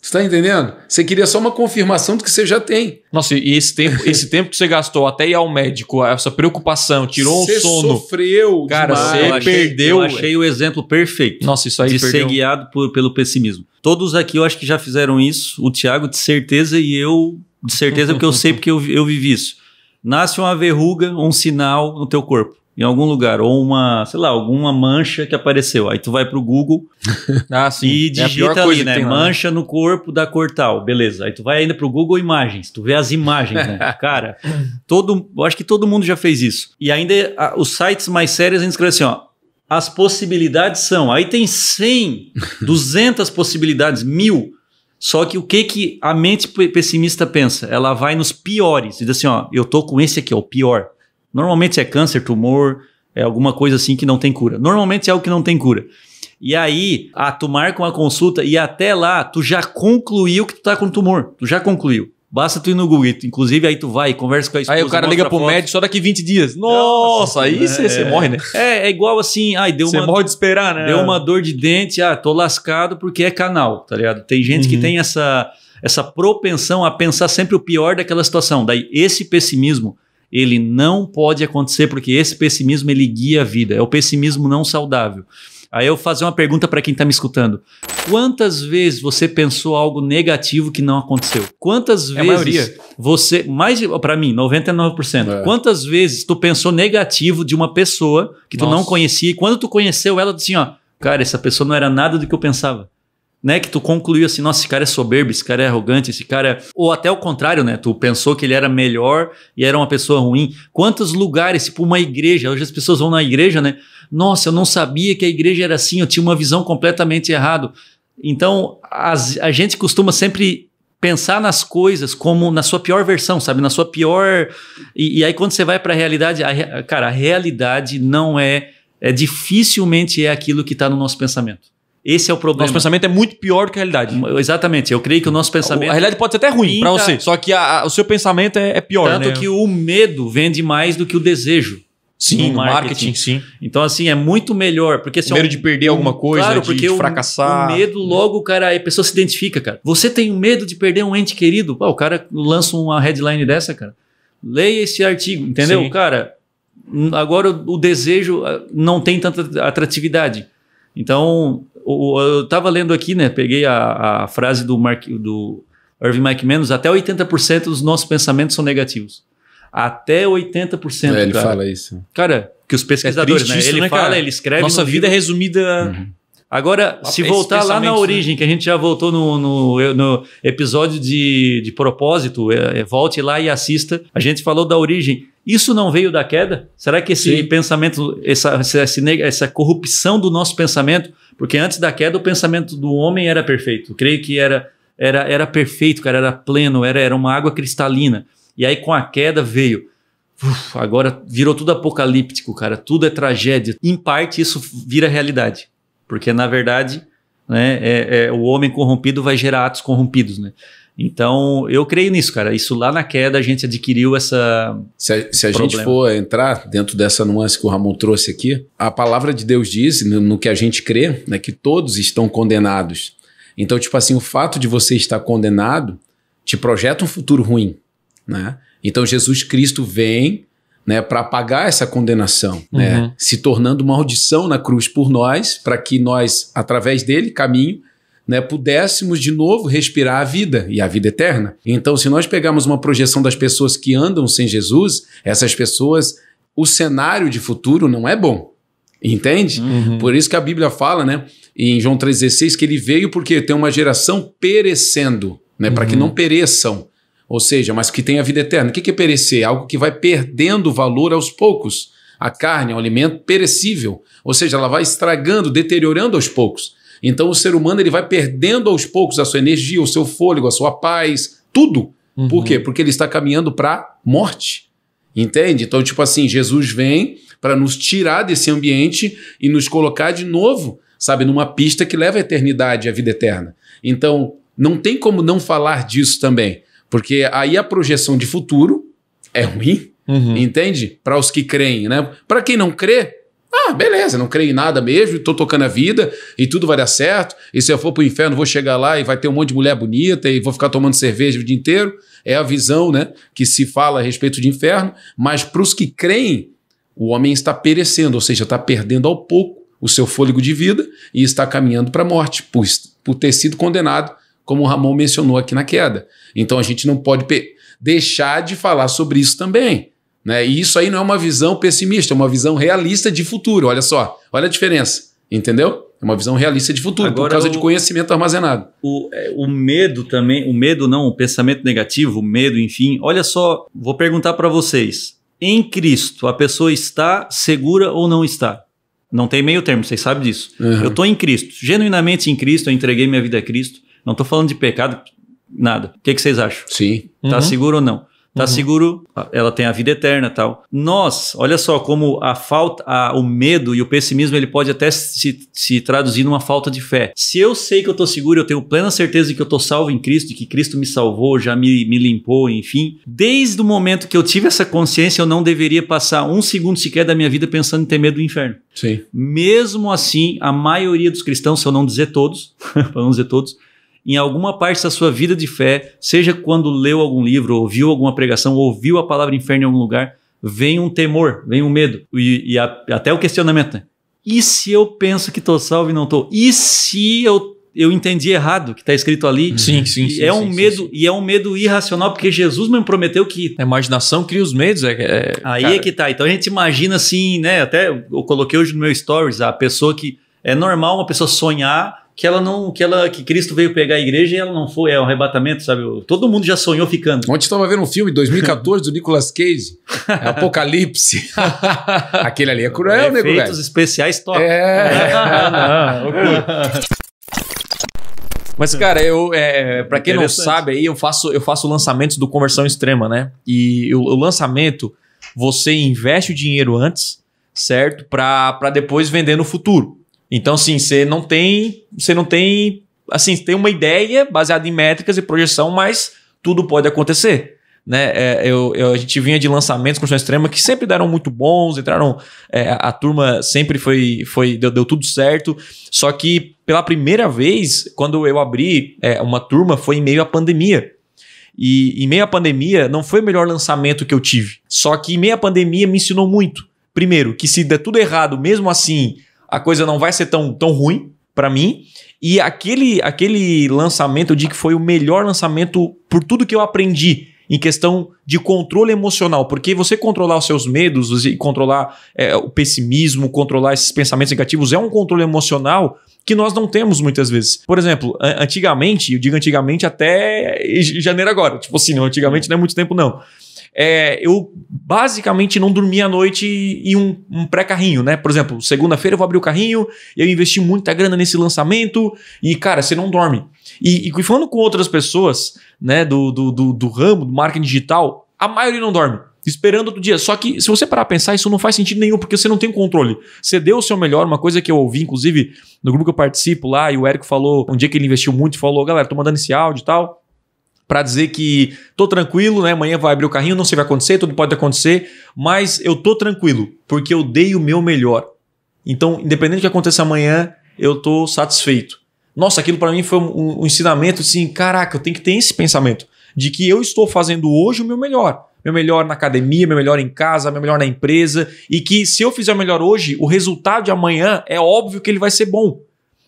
Você tá entendendo? Você queria só uma confirmação do que você já tem. Nossa, e esse tempo, esse tempo que você gastou até ir ao médico, essa preocupação, tirou cê um sono. sofreu, cara, você perdeu. Eu achei o exemplo perfeito. Nossa, isso aí de perdeu. ser guiado por, pelo pessimismo. Todos aqui eu acho que já fizeram isso, o Thiago de certeza e eu de certeza porque eu sei porque eu, eu vivi isso. Nasce uma verruga, um sinal no teu corpo em algum lugar, ou uma, sei lá, alguma mancha que apareceu. Aí tu vai pro Google ah, e é digita é ali, né, né? Mancha lá, né? no corpo da Cortal beleza. Aí tu vai ainda pro Google Imagens, tu vê as imagens, né? Cara, todo, eu acho que todo mundo já fez isso. E ainda a, os sites mais sérios ainda escrevem assim, ó, as possibilidades são. Aí tem 100, 200 possibilidades, mil. Só que o que, que a mente pessimista pensa? Ela vai nos piores. Diz assim, ó, eu tô com esse aqui, ó, o pior. Normalmente é câncer, tumor, é alguma coisa assim que não tem cura. Normalmente é algo que não tem cura. E aí, a tu marca uma consulta e até lá tu já concluiu que tu tá com tumor. Tu já concluiu. Basta tu ir no Google. Inclusive, aí tu vai, conversa com a esposa. Aí o cara liga pro foto. médico só daqui 20 dias. Nossa, aí você é, morre, né? É, é igual assim, ai, deu uma. Você morre de esperar, né? Deu uma dor de dente, ah, tô lascado porque é canal, tá ligado? Tem gente uhum. que tem essa, essa propensão a pensar sempre o pior daquela situação. Daí, esse pessimismo ele não pode acontecer porque esse pessimismo ele guia a vida, é o pessimismo não saudável. Aí eu vou fazer uma pergunta para quem está me escutando. Quantas vezes você pensou algo negativo que não aconteceu? Quantas é vezes você, mais para mim, 99%. É. Quantas vezes tu pensou negativo de uma pessoa que tu não conhecia e quando tu conheceu ela, tu assim, ó, cara, essa pessoa não era nada do que eu pensava né? Que tu concluiu assim, nossa, esse cara é soberbo, esse cara é arrogante, esse cara é... Ou até o contrário, né? Tu pensou que ele era melhor e era uma pessoa ruim. Quantos lugares, tipo uma igreja, hoje as pessoas vão na igreja, né? Nossa, eu não sabia que a igreja era assim, eu tinha uma visão completamente errada. Então, as, a gente costuma sempre pensar nas coisas como na sua pior versão, sabe? Na sua pior... E, e aí quando você vai para a realidade, cara, a realidade não é... É dificilmente é aquilo que está no nosso pensamento. Esse é o problema. Nosso pensamento é muito pior do que a realidade. Hum, exatamente. Eu creio que o nosso pensamento. A realidade pode ser até ruim para você, só que a, a, o seu pensamento é, é pior. Tanto né? que o medo vende mais do que o desejo. Sim, no marketing. marketing. sim. Então, assim, é muito melhor. Porque assim, medo é um, de perder um, alguma coisa, claro, de, porque de fracassar. O, o medo, logo, cara, a pessoa se identifica, cara. Você tem medo de perder um ente querido? Pô, o cara lança uma headline dessa, cara. Leia esse artigo, entendeu? Sim. Cara, agora o desejo ah, não tem tanta atratividade. Então, eu estava lendo aqui, né? Peguei a, a frase do, Mark, do Irving Mike Menos, até 80% dos nossos pensamentos são negativos. Até 80%. É, ele cara. fala isso. Cara, que os pesquisadores, é né? Isso, ele né, fala, ele escreve. Nossa vida livro. é resumida. Uhum. Agora, se voltar lá na né? origem, né? que a gente já voltou no, no, no episódio de, de propósito, é, é, volte lá e assista. A gente falou da origem. Isso não veio da queda? Será que esse Sim. pensamento, essa, essa, essa corrupção do nosso pensamento porque antes da queda, o pensamento do homem era perfeito. Eu creio que era, era, era perfeito, cara, era pleno, era, era uma água cristalina. E aí, com a queda, veio. Uf, agora virou tudo apocalíptico, cara. Tudo é tragédia. Em parte, isso vira realidade. Porque, na verdade, né, é, é, o homem corrompido vai gerar atos corrompidos, né? Então, eu creio nisso, cara. Isso lá na queda a gente adquiriu essa. Se a, se a gente for entrar dentro dessa nuance que o Ramon trouxe aqui, a palavra de Deus diz, no, no que a gente crê, né, que todos estão condenados. Então, tipo assim, o fato de você estar condenado te projeta um futuro ruim, né? Então, Jesus Cristo vem né, para pagar essa condenação, né? uhum. né, se tornando maldição na cruz por nós, para que nós, através dele, caminho né, pudéssemos de novo respirar a vida e a vida eterna. Então, se nós pegarmos uma projeção das pessoas que andam sem Jesus, essas pessoas, o cenário de futuro não é bom. Entende? Uhum. Por isso que a Bíblia fala, né, em João 3,16, que ele veio porque tem uma geração perecendo, né, uhum. para que uhum. não pereçam. Ou seja, mas que tenha a vida eterna. O que é perecer? Algo que vai perdendo valor aos poucos. A carne é um alimento perecível, ou seja, ela vai estragando, deteriorando aos poucos. Então o ser humano ele vai perdendo aos poucos a sua energia, o seu fôlego, a sua paz, tudo. Uhum. Por quê? Porque ele está caminhando para morte. Entende? Então, tipo assim, Jesus vem para nos tirar desse ambiente e nos colocar de novo, sabe, numa pista que leva à eternidade, à vida eterna. Então, não tem como não falar disso também, porque aí a projeção de futuro é ruim, uhum. entende? Para os que creem, né? Para quem não crê, ah, beleza, não creio em nada mesmo, estou tocando a vida e tudo vai dar certo. E se eu for para o inferno, vou chegar lá e vai ter um monte de mulher bonita e vou ficar tomando cerveja o dia inteiro. É a visão né, que se fala a respeito de inferno, mas para os que creem, o homem está perecendo, ou seja, está perdendo ao pouco o seu fôlego de vida e está caminhando para a morte, por, por ter sido condenado, como o Ramon mencionou aqui na queda. Então a gente não pode deixar de falar sobre isso também. Né? E isso aí não é uma visão pessimista, é uma visão realista de futuro. Olha só, olha a diferença, entendeu? É uma visão realista de futuro, Agora, por causa o, de conhecimento armazenado. O, é, o, medo também, o medo não, o pensamento negativo, o medo, enfim. Olha só, vou perguntar para vocês. Em Cristo, a pessoa está segura ou não está? Não tem meio termo, vocês sabem disso. Uhum. Eu estou em Cristo, genuinamente em Cristo, eu entreguei minha vida a Cristo. Não estou falando de pecado, nada. O que, que vocês acham? Sim. Está uhum. seguro ou não? Tá uhum. seguro, ela tem a vida eterna tal. Nós, olha só como a falta, a, o medo e o pessimismo ele pode até se, se traduzir numa falta de fé. Se eu sei que eu tô seguro, eu tenho plena certeza de que eu tô salvo em Cristo, de que Cristo me salvou, já me, me limpou, enfim. Desde o momento que eu tive essa consciência, eu não deveria passar um segundo sequer da minha vida pensando em ter medo do inferno. Sim. Mesmo assim, a maioria dos cristãos, se eu não dizer todos, para não dizer todos, em alguma parte da sua vida de fé, seja quando leu algum livro, ouviu alguma pregação, ouviu a palavra inferno em algum lugar, vem um temor, vem um medo e, e a, até o questionamento. Né? E se eu penso que estou salvo e não estou? E se eu eu entendi errado o que está escrito ali. Uhum. Sim, sim, sim. É um sim, medo sim. e é um medo irracional porque Jesus me prometeu que a imaginação cria os medos. É, é Aí cara. é que tá. Então a gente imagina assim, né? Até eu coloquei hoje no meu stories a pessoa que é normal uma pessoa sonhar que ela não, que ela, que Cristo veio pegar a igreja e ela não foi, é um arrebatamento, sabe? Todo mundo já sonhou ficando. Ontem estava vendo um filme 2014 do Nicolas Cage, é Apocalipse. Aquele ali é cruel, é, né, Efeitos especiais top. É. Mas, cara, eu, é, é para quem não sabe aí, eu faço, eu faço lançamentos do Conversão Extrema, né? E o, o lançamento, você investe o dinheiro antes, certo? Para depois vender no futuro. Então, assim, você não tem. Você não tem. Assim, tem uma ideia baseada em métricas e projeção, mas tudo pode acontecer. Né? É, eu, eu, a gente vinha de lançamentos com extrema que sempre deram muito bons, entraram. É, a turma sempre foi. foi deu, deu, tudo certo. Só que pela primeira vez, quando eu abri é, uma turma, foi em meio à pandemia. E em meio à pandemia, não foi o melhor lançamento que eu tive. Só que em meio à pandemia me ensinou muito. Primeiro, que se der tudo errado, mesmo assim, a coisa não vai ser tão, tão ruim para mim. E aquele, aquele lançamento, eu digo que foi o melhor lançamento por tudo que eu aprendi em questão de controle emocional, porque você controlar os seus medos e controlar é, o pessimismo, controlar esses pensamentos negativos é um controle emocional que nós não temos muitas vezes. Por exemplo, antigamente, eu digo antigamente até janeiro agora, tipo assim, não, antigamente não é muito tempo não. É, eu basicamente não dormia à noite e um, um pré-carrinho, né? Por exemplo, segunda-feira eu vou abrir o carrinho, eu investi muita grana nesse lançamento e, cara, você não dorme. E, e falando com outras pessoas, né, do, do, do, do ramo, do marketing digital, a maioria não dorme esperando outro dia. Só que se você parar a pensar, isso não faz sentido nenhum, porque você não tem controle. Você deu o seu melhor, uma coisa que eu ouvi, inclusive, no grupo que eu participo lá, e o Érico falou, um dia que ele investiu muito, falou, galera, tô mandando esse áudio e tal, para dizer que tô tranquilo, né? Amanhã vai abrir o carrinho, não sei o que vai acontecer, tudo pode acontecer, mas eu tô tranquilo, porque eu dei o meu melhor. Então, independente do que aconteça amanhã, eu tô satisfeito. Nossa, aquilo para mim foi um, um ensinamento assim, caraca, eu tenho que ter esse pensamento de que eu estou fazendo hoje o meu melhor meu melhor na academia, meu melhor em casa, meu melhor na empresa, e que se eu fizer o melhor hoje, o resultado de amanhã é óbvio que ele vai ser bom.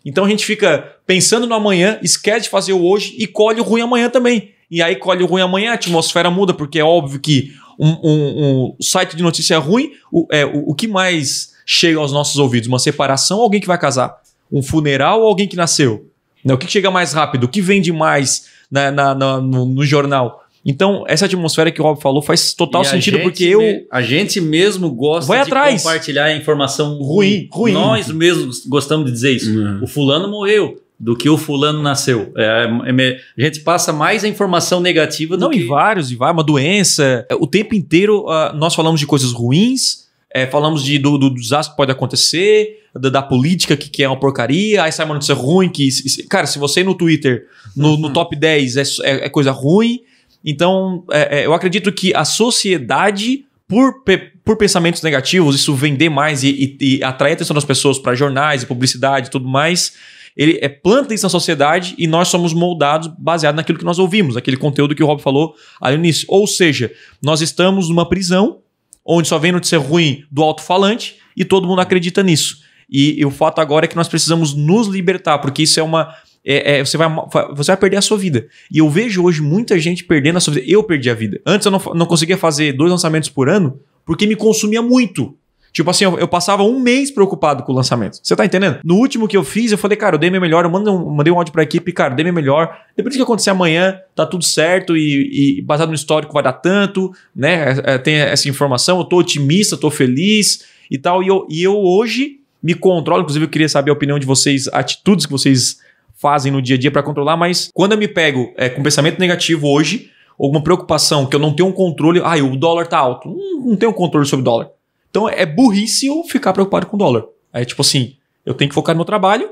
Então a gente fica pensando no amanhã, esquece de fazer o hoje e colhe o ruim amanhã também. E aí colhe o ruim amanhã, a atmosfera muda, porque é óbvio que um, um, um site de notícia é ruim, o, é, o, o que mais chega aos nossos ouvidos? Uma separação alguém que vai casar? Um funeral ou alguém que nasceu? Né, o que chega mais rápido? O que vende mais na, na, na no, no jornal? Então, essa atmosfera que o Rob falou faz total e sentido, porque eu. A gente mesmo gosta Vai de atrás. compartilhar a informação ruim, ruim. Nós mesmos gostamos de dizer isso. Uhum. O fulano morreu do que o fulano nasceu. É, é a gente passa mais a informação negativa do Não, que... e vários, e vários, uma doença. O tempo inteiro uh, nós falamos de coisas ruins, é, falamos de, do, do, desastre que pode acontecer, da, da política que, que, é uma porcaria, aí sai uma notícia ruim que... Cara, se você no Twitter, no, no uhum. top 10 é, é, é coisa ruim então, é, é, eu acredito que a sociedade, por, pe por pensamentos negativos, isso vender mais e, e, e atrair a atenção das pessoas para jornais e publicidade e tudo mais, ele é, planta isso na sociedade e nós somos moldados baseado naquilo que nós ouvimos, aquele conteúdo que o Rob falou ali no início. Ou seja, nós estamos numa prisão onde só vem notícia ruim do alto-falante e todo mundo acredita nisso. E, e o fato agora é que nós precisamos nos libertar, porque isso é uma é, é, você, vai, você vai perder a sua vida. E eu vejo hoje muita gente perdendo a sua vida. Eu perdi a vida. Antes eu não, não conseguia fazer dois lançamentos por ano porque me consumia muito. Tipo assim, eu, eu, passava um mês preocupado com o lançamento. Você tá entendendo? No último que eu fiz, eu falei, cara, eu dei meu melhor, eu mandei um, mandei um áudio pra equipe, cara, dei meu melhor. Depois do que acontecer amanhã, tá tudo certo e, e, baseado no histórico vai dar tanto, né? É, é, tem essa informação, eu tô otimista, tô feliz e tal. E eu, e eu hoje me controlo, inclusive eu queria saber a opinião de vocês, atitudes que vocês fazem no dia a dia para controlar, mas quando eu me pego é, com pensamento negativo hoje, alguma preocupação que eu não tenho um controle, ai, ah, o dólar tá alto, não, não tenho controle sobre o dólar. Então é burrice eu ficar preocupado com o dólar. É tipo assim, eu tenho que focar no meu trabalho.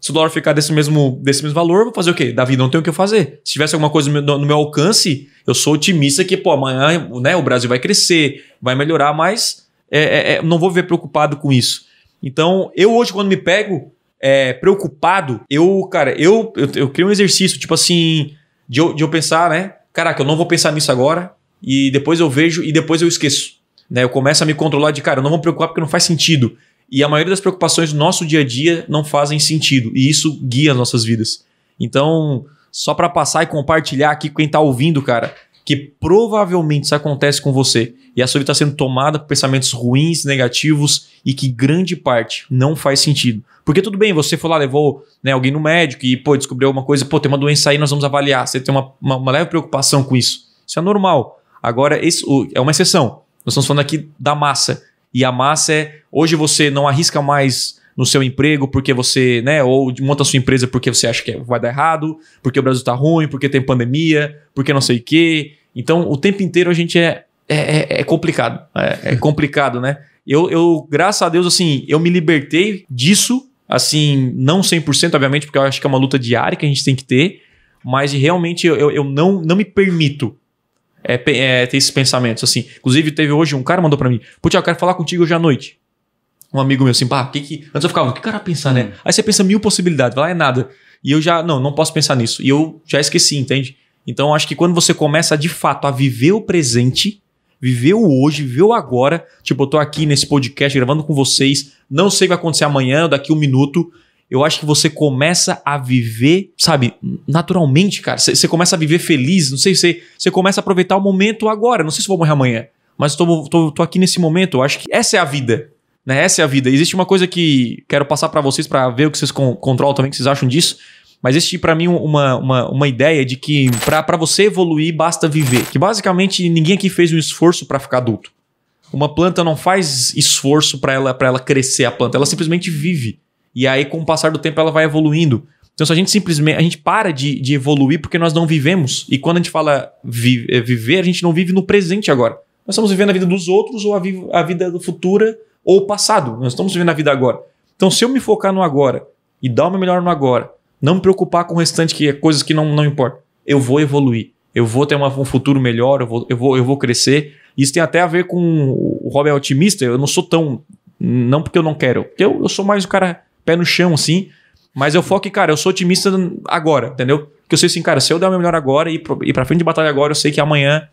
Se o dólar ficar desse mesmo, desse mesmo valor, vou fazer o quê? Da vida não tenho o que fazer. Se tivesse alguma coisa no, no meu alcance, eu sou otimista que, pô, amanhã né, o Brasil vai crescer, vai melhorar, mas é, é, é não vou viver preocupado com isso. Então, eu hoje, quando me pego é, preocupado, eu, cara, eu, eu, eu crio um exercício, tipo assim, de eu, de eu pensar, né? Caraca, eu não vou pensar nisso agora, e depois eu vejo e depois eu esqueço. Né? Eu começo a me controlar de, cara, eu não vou me preocupar porque não faz sentido. E a maioria das preocupações do nosso dia a dia não fazem sentido. E isso guia as nossas vidas. Então, só para passar e compartilhar aqui com quem tá ouvindo, cara, que provavelmente isso acontece com você e a sua vida está sendo tomada por pensamentos ruins, negativos e que grande parte não faz sentido. Porque tudo bem, você foi lá, levou né, alguém no médico e pô, descobriu alguma coisa, pô, tem uma doença aí, nós vamos avaliar. Você tem uma, uma, uma leve preocupação com isso. Isso é normal. Agora, isso é uma exceção. Nós estamos falando aqui da massa. E a massa é, hoje você não arrisca mais no seu emprego porque você, né, ou monta sua empresa porque você acha que é, vai dar errado, porque o Brasil tá ruim, porque tem pandemia, porque não sei o quê. Então, o tempo inteiro a gente é, é, é, é complicado. É, é complicado, né? Eu, eu, graças a Deus, assim, eu me libertei disso, assim, não 100%, obviamente, porque eu acho que é uma luta diária que a gente tem que ter, mas realmente eu, eu não, não me permito é, é, ter esses pensamentos, assim. Inclusive, teve hoje um cara mandou para mim, putz, eu quero falar contigo hoje à noite um amigo meu assim, pá, que que. Antes eu ficava, o que o cara pensar, né? hum. né? Aí você pensa mil possibilidades, vai lá é nada. E eu já, não, não posso pensar nisso. E eu já esqueci, entende? Então acho que quando você começa de fato a viver o presente, viver o hoje, viver o agora, tipo, eu tô aqui nesse podcast gravando com vocês, não sei o que vai acontecer amanhã, daqui um minuto. Eu acho que você começa a viver, sabe, naturalmente, cara. Você começa a viver feliz, não sei, se você começa a aproveitar o momento agora. Não sei se vou morrer amanhã, mas tô, tô, tô aqui nesse momento. Eu acho que essa é a vida, né? Essa é a vida. Existe uma coisa que quero passar para vocês para ver o que vocês con controlam também, o que vocês acham disso. Mas existe para mim uma, uma, uma ideia de que para você evoluir basta viver. Que basicamente ninguém aqui fez um esforço para ficar adulto. Uma planta não faz esforço para ela, pra ela crescer a planta, ela simplesmente vive. E aí, com o passar do tempo, ela vai evoluindo. Então, se a gente simplesmente. A gente para de, de evoluir porque nós não vivemos. E quando a gente fala vi, é, viver, a gente não vive no presente agora. Nós estamos vivendo a vida dos outros ou a, vi, a vida futura ou o passado. Nós estamos vivendo a vida agora. Então, se eu me focar no agora e dar o meu melhor no agora, não me preocupar com o restante, que é coisas que não, não importam, eu vou evoluir. Eu vou ter uma, um futuro melhor, eu vou, eu, vou, eu vou crescer. Isso tem até a ver com o Rob é otimista. Eu não sou tão. Não porque eu não quero, porque eu, eu sou mais o cara pé no chão, assim. Mas eu foco, cara, eu sou otimista agora, entendeu? Porque eu sei assim, cara, se eu der o meu melhor agora e ir pra frente de batalha agora, eu sei que amanhã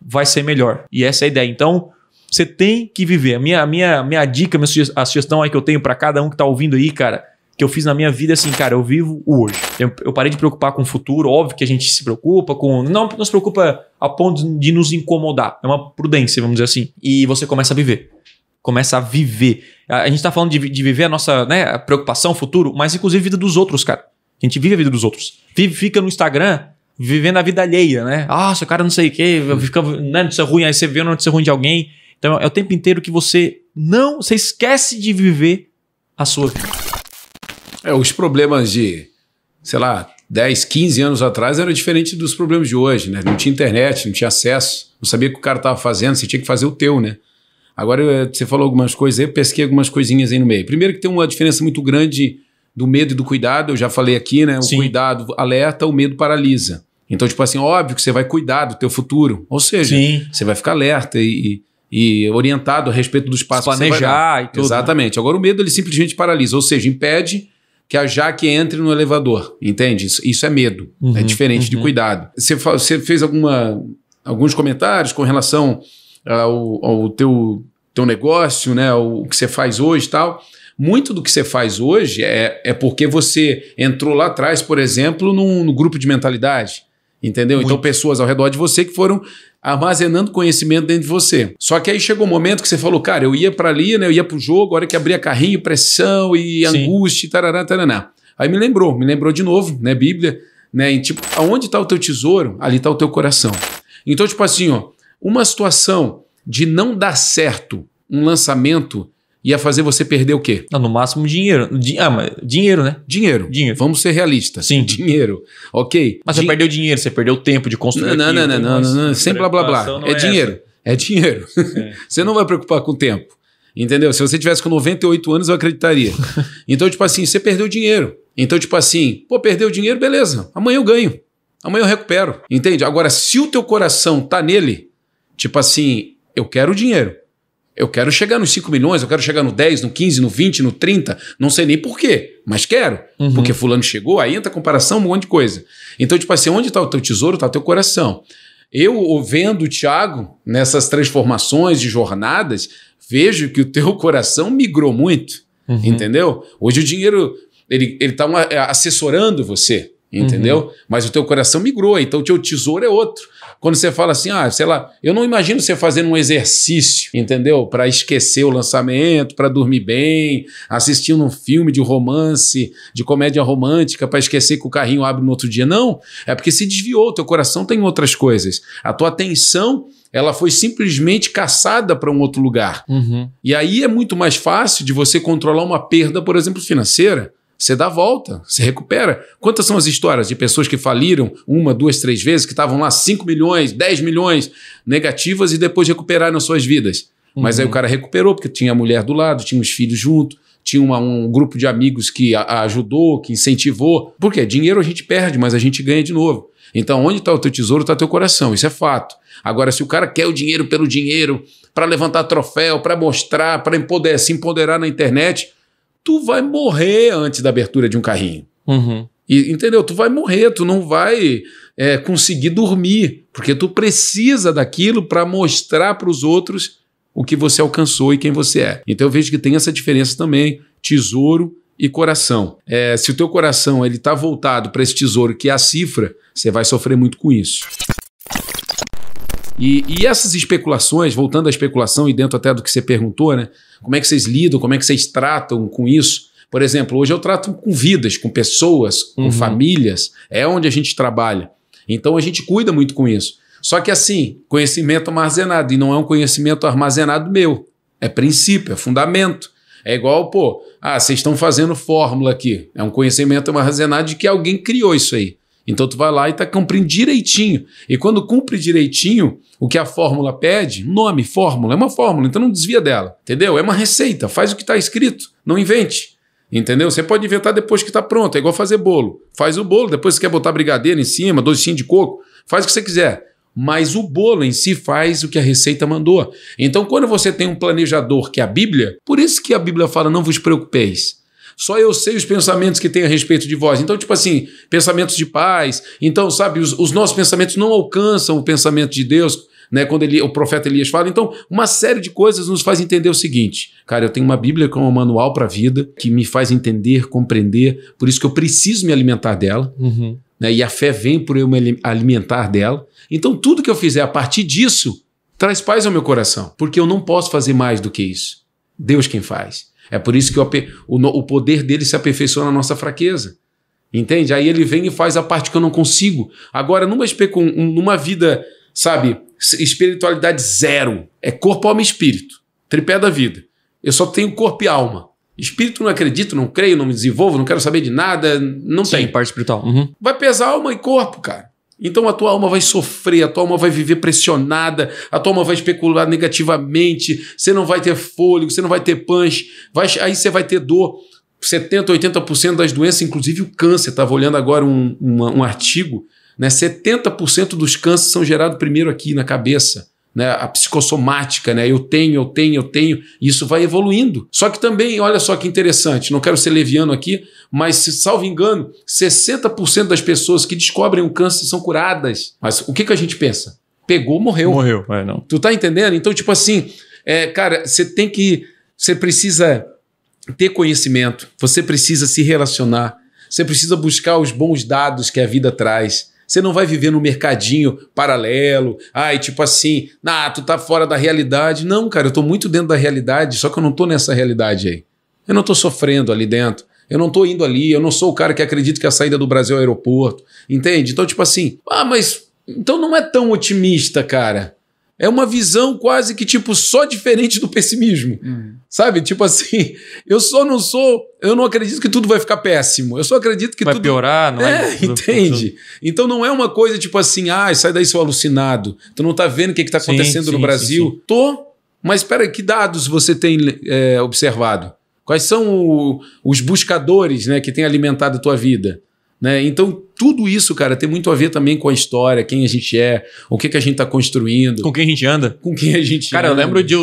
vai ser melhor. E essa é a ideia. Então, você tem que viver. A minha, a minha, minha dica, minha sugestão, a sugestão aí que eu tenho para cada um que tá ouvindo aí, cara, que eu fiz na minha vida é assim, cara, eu vivo o hoje. Eu, eu, parei de preocupar com o futuro, óbvio que a gente se preocupa com. Não, não se preocupa a ponto de nos incomodar. É uma prudência, vamos dizer assim. E você começa a viver. Começa a viver. A, a gente tá falando de, de, viver a nossa né, preocupação, futuro, mas inclusive a vida dos outros, cara. A gente vive a vida dos outros. Vive, fica no Instagram vivendo a vida alheia, né? Ah, seu cara não sei o quê, fica, né, notícia ruim, aí você vê notícia ruim de alguém então é o tempo inteiro que você não, você esquece de viver a sua vida. É, os problemas de, sei lá, 10, 15 anos atrás eram diferentes dos problemas de hoje, né? Não tinha internet, não tinha acesso, não sabia o que o cara estava fazendo, você tinha que fazer o teu, né? Agora você falou algumas coisas aí, eu pesquei algumas coisinhas aí no meio. Primeiro que tem uma diferença muito grande do medo e do cuidado, eu já falei aqui, né? O Sim. cuidado alerta, o medo paralisa. Então, tipo assim, óbvio que você vai cuidar do teu futuro. Ou seja, Sim. você vai ficar alerta e, e orientado a respeito do espaço planejar que você vai dar. e tudo. Né? Exatamente. Agora o medo ele simplesmente paralisa, ou seja, impede que a Jaque entre no elevador, entende? Isso, isso é medo, é uhum, é diferente uhum. de cuidado. Você, você fez alguma, alguns comentários com relação ah, ao, ao teu, teu negócio, né? O que você faz hoje e tal. Muito do que você faz hoje é, é porque você entrou lá atrás, por exemplo, num, grupo de mentalidade. Entendeu? Então, Muito. Então, pessoas ao redor de você que foram armazenando conhecimento dentro de você. Só que aí chegou um momento que você falou, cara, eu ia para ali, né? Eu ia para o jogo, a hora que abria carrinho, pressão e Sim. angústia, tarará, tarará. Aí me lembrou, me lembrou de novo, né? Bíblia, né? E, tipo, aonde está o teu tesouro, ali está o teu coração. Então, tipo assim, ó, uma situação de não dar certo um lançamento ia fazer você perder o quê? Não, no máximo dinheiro. ah, mas dinheiro, né? Dinheiro. Dinheiro. Vamos ser realistas. Sim. Dinheiro. Ok. Mas você perdeu dinheiro, você perdeu tempo de construir. Não, não, né? não, não, não, Sem blá blá blá. É, é dinheiro. É dinheiro. É. você não vai preocupar com o tempo. Entendeu? Se você tivesse com 98 anos, eu acreditaria. Então, tipo assim, você perdeu dinheiro. Então, tipo assim, pô, perdeu dinheiro, beleza. Amanhã eu ganho. Amanhã eu recupero. Entende? Agora, se o teu coração tá nele, tipo assim, eu quero o dinheiro eu quero chegar nos 5 milhões, eu quero chegar no 10, no 15, no 20, no 30, não sei nem porquê, mas quero. Uhum. Porque fulano chegou, aí entra comparação, um monte de coisa. Então, tipo assim, onde está o teu tesouro, está o teu coração. Eu, vendo o Thiago nessas transformações de jornadas, vejo que o teu coração migrou muito, uhum. entendeu? Hoje o dinheiro, ele está é, assessorando você, uhum. entendeu? Uhum. Mas o teu coração migrou, então o teu tesouro é outro. Quando você fala assim, ah, sei lá, eu não imagino você fazendo um exercício, entendeu? Para esquecer o lançamento, para dormir bem, assistindo um filme de romance, de comédia romântica, para esquecer que o carrinho abre no outro dia. Não, é porque se desviou, teu coração tem outras coisas. A tua atenção ela foi simplesmente caçada para um outro lugar. Uhum. E aí é muito mais fácil de você controlar uma perda, por exemplo, financeira. Você dá a volta, você recupera. Quantas são as histórias de pessoas que faliram uma, duas, três vezes, que estavam lá 5 milhões, 10 milhões negativas e depois recuperaram suas vidas? Uhum. Mas aí uhum. o cara recuperou, porque tinha a mulher do lado, tinha os filhos junto, tinha uma, um grupo de amigos que a, ajudou, que incentivou. Porque dinheiro a gente perde, mas a gente ganha de novo. Então, onde está o teu tesouro, está teu coração, isso é fato. Agora, se o cara quer o dinheiro pelo dinheiro, para levantar troféu, para mostrar, para empoder, se empoderar na internet, tu vai morrer antes da abertura de um carrinho. Uhum. E, entendeu? Tu vai morrer, tu não vai é, conseguir dormir, porque tu precisa daquilo para mostrar para os outros o que você alcançou e quem você é. Então eu vejo que tem essa diferença também, tesouro e coração. É, se o teu coração ele está voltado para esse tesouro que é a cifra, você vai sofrer muito com isso. E, e, essas especulações, voltando à especulação e dentro até do que você perguntou, né? Como é que vocês lidam, como é que vocês tratam com isso? Por exemplo, hoje eu trato com vidas, com pessoas, com uhum. famílias, é onde a gente trabalha. Então a gente cuida muito com isso. Só que assim, conhecimento armazenado, e não é um conhecimento armazenado meu. É princípio, é fundamento. É igual, pô, ah, vocês estão fazendo fórmula aqui. É um conhecimento armazenado de que alguém criou isso aí. Então tu vai lá e tá cumprindo direitinho. E quando cumpre direitinho o que a fórmula pede, nome, fórmula, é uma fórmula, então não desvia dela, entendeu? É uma receita, faz o que está escrito, não invente. Entendeu? Você pode inventar depois que está pronto, é igual fazer bolo. Faz o bolo, depois você quer botar brigadeiro em cima, docinho de coco, faz o que você quiser. Mas o bolo em si faz o que a receita mandou. Então, quando você tem um planejador que é a Bíblia, por isso que a Bíblia fala: não vos preocupeis. Só eu sei os pensamentos que tem a respeito de vós. Então, tipo assim, pensamentos de paz. Então, sabe, os, os nossos pensamentos não alcançam o pensamento de Deus. Né, quando ele, o profeta Elias fala. Então, uma série de coisas nos faz entender o seguinte: cara, eu tenho uma Bíblia que é um manual para a vida que me faz entender, compreender, por isso que eu preciso me alimentar dela. Uhum. Né, e a fé vem por eu me alimentar dela. Então, tudo que eu fizer a partir disso traz paz ao meu coração, porque eu não posso fazer mais do que isso. Deus quem faz. É por isso que o, o, o poder dele se aperfeiçoa na nossa fraqueza. Entende? Aí ele vem e faz a parte que eu não consigo. Agora, numa, numa vida, sabe, espiritualidade zero, é corpo, alma e espírito, tripé da vida. Eu só tenho corpo e alma. Espírito não acredito, não creio, não me desenvolvo, não quero saber de nada, não Sim, tem. parte espiritual. Uhum. Vai pesar alma e corpo, cara. Então a tua alma vai sofrer, a tua alma vai viver pressionada, a tua alma vai especular negativamente, você não vai ter fôlego, você não vai ter punch, vai, aí você vai ter dor. 70, 80% das doenças, inclusive o câncer, estava olhando agora um, um, um artigo, né? 70% dos cânceres são gerados primeiro aqui na cabeça né, a psicossomática, né? Eu tenho, eu tenho, eu tenho, e isso vai evoluindo. Só que também, olha só que interessante, não quero ser leviano aqui, mas se salvo engano, 60% das pessoas que descobrem um câncer são curadas. Mas o que, que a gente pensa? Pegou, morreu. Morreu, é, não. Tu tá entendendo? Então, tipo assim, é, cara, você tem que. Você precisa ter conhecimento, você precisa se relacionar, você precisa buscar os bons dados que a vida traz. Você não vai viver no mercadinho paralelo. Ai, tipo assim, ah, tu tá fora da realidade. Não, cara, eu tô muito dentro da realidade, só que eu não tô nessa realidade aí. Eu não tô sofrendo ali dentro. Eu não tô indo ali, eu não sou o cara que acredita que a saída do Brasil é o aeroporto. Entende? Então, tipo assim, ah, mas então não é tão otimista, cara. É uma visão quase que, tipo, só diferente do pessimismo. Hum. Sabe? Tipo assim, eu só não sou. Eu não acredito que tudo vai ficar péssimo. Eu só acredito que vai tudo. Vai piorar, não é? é entende? Então não é uma coisa tipo assim, ah, sai daí seu alucinado. Tu não tá vendo o que, que tá acontecendo sim, sim, no Brasil. Sim, Tô, mas espera, que dados você tem é, observado? Quais são o, os buscadores né, que têm alimentado a tua vida? Né? Então, tudo isso, cara, tem muito a ver também com a história, quem a gente é, o que, que a gente está construindo. Com quem a gente anda. Com quem a gente Cara, anda. eu lembro de.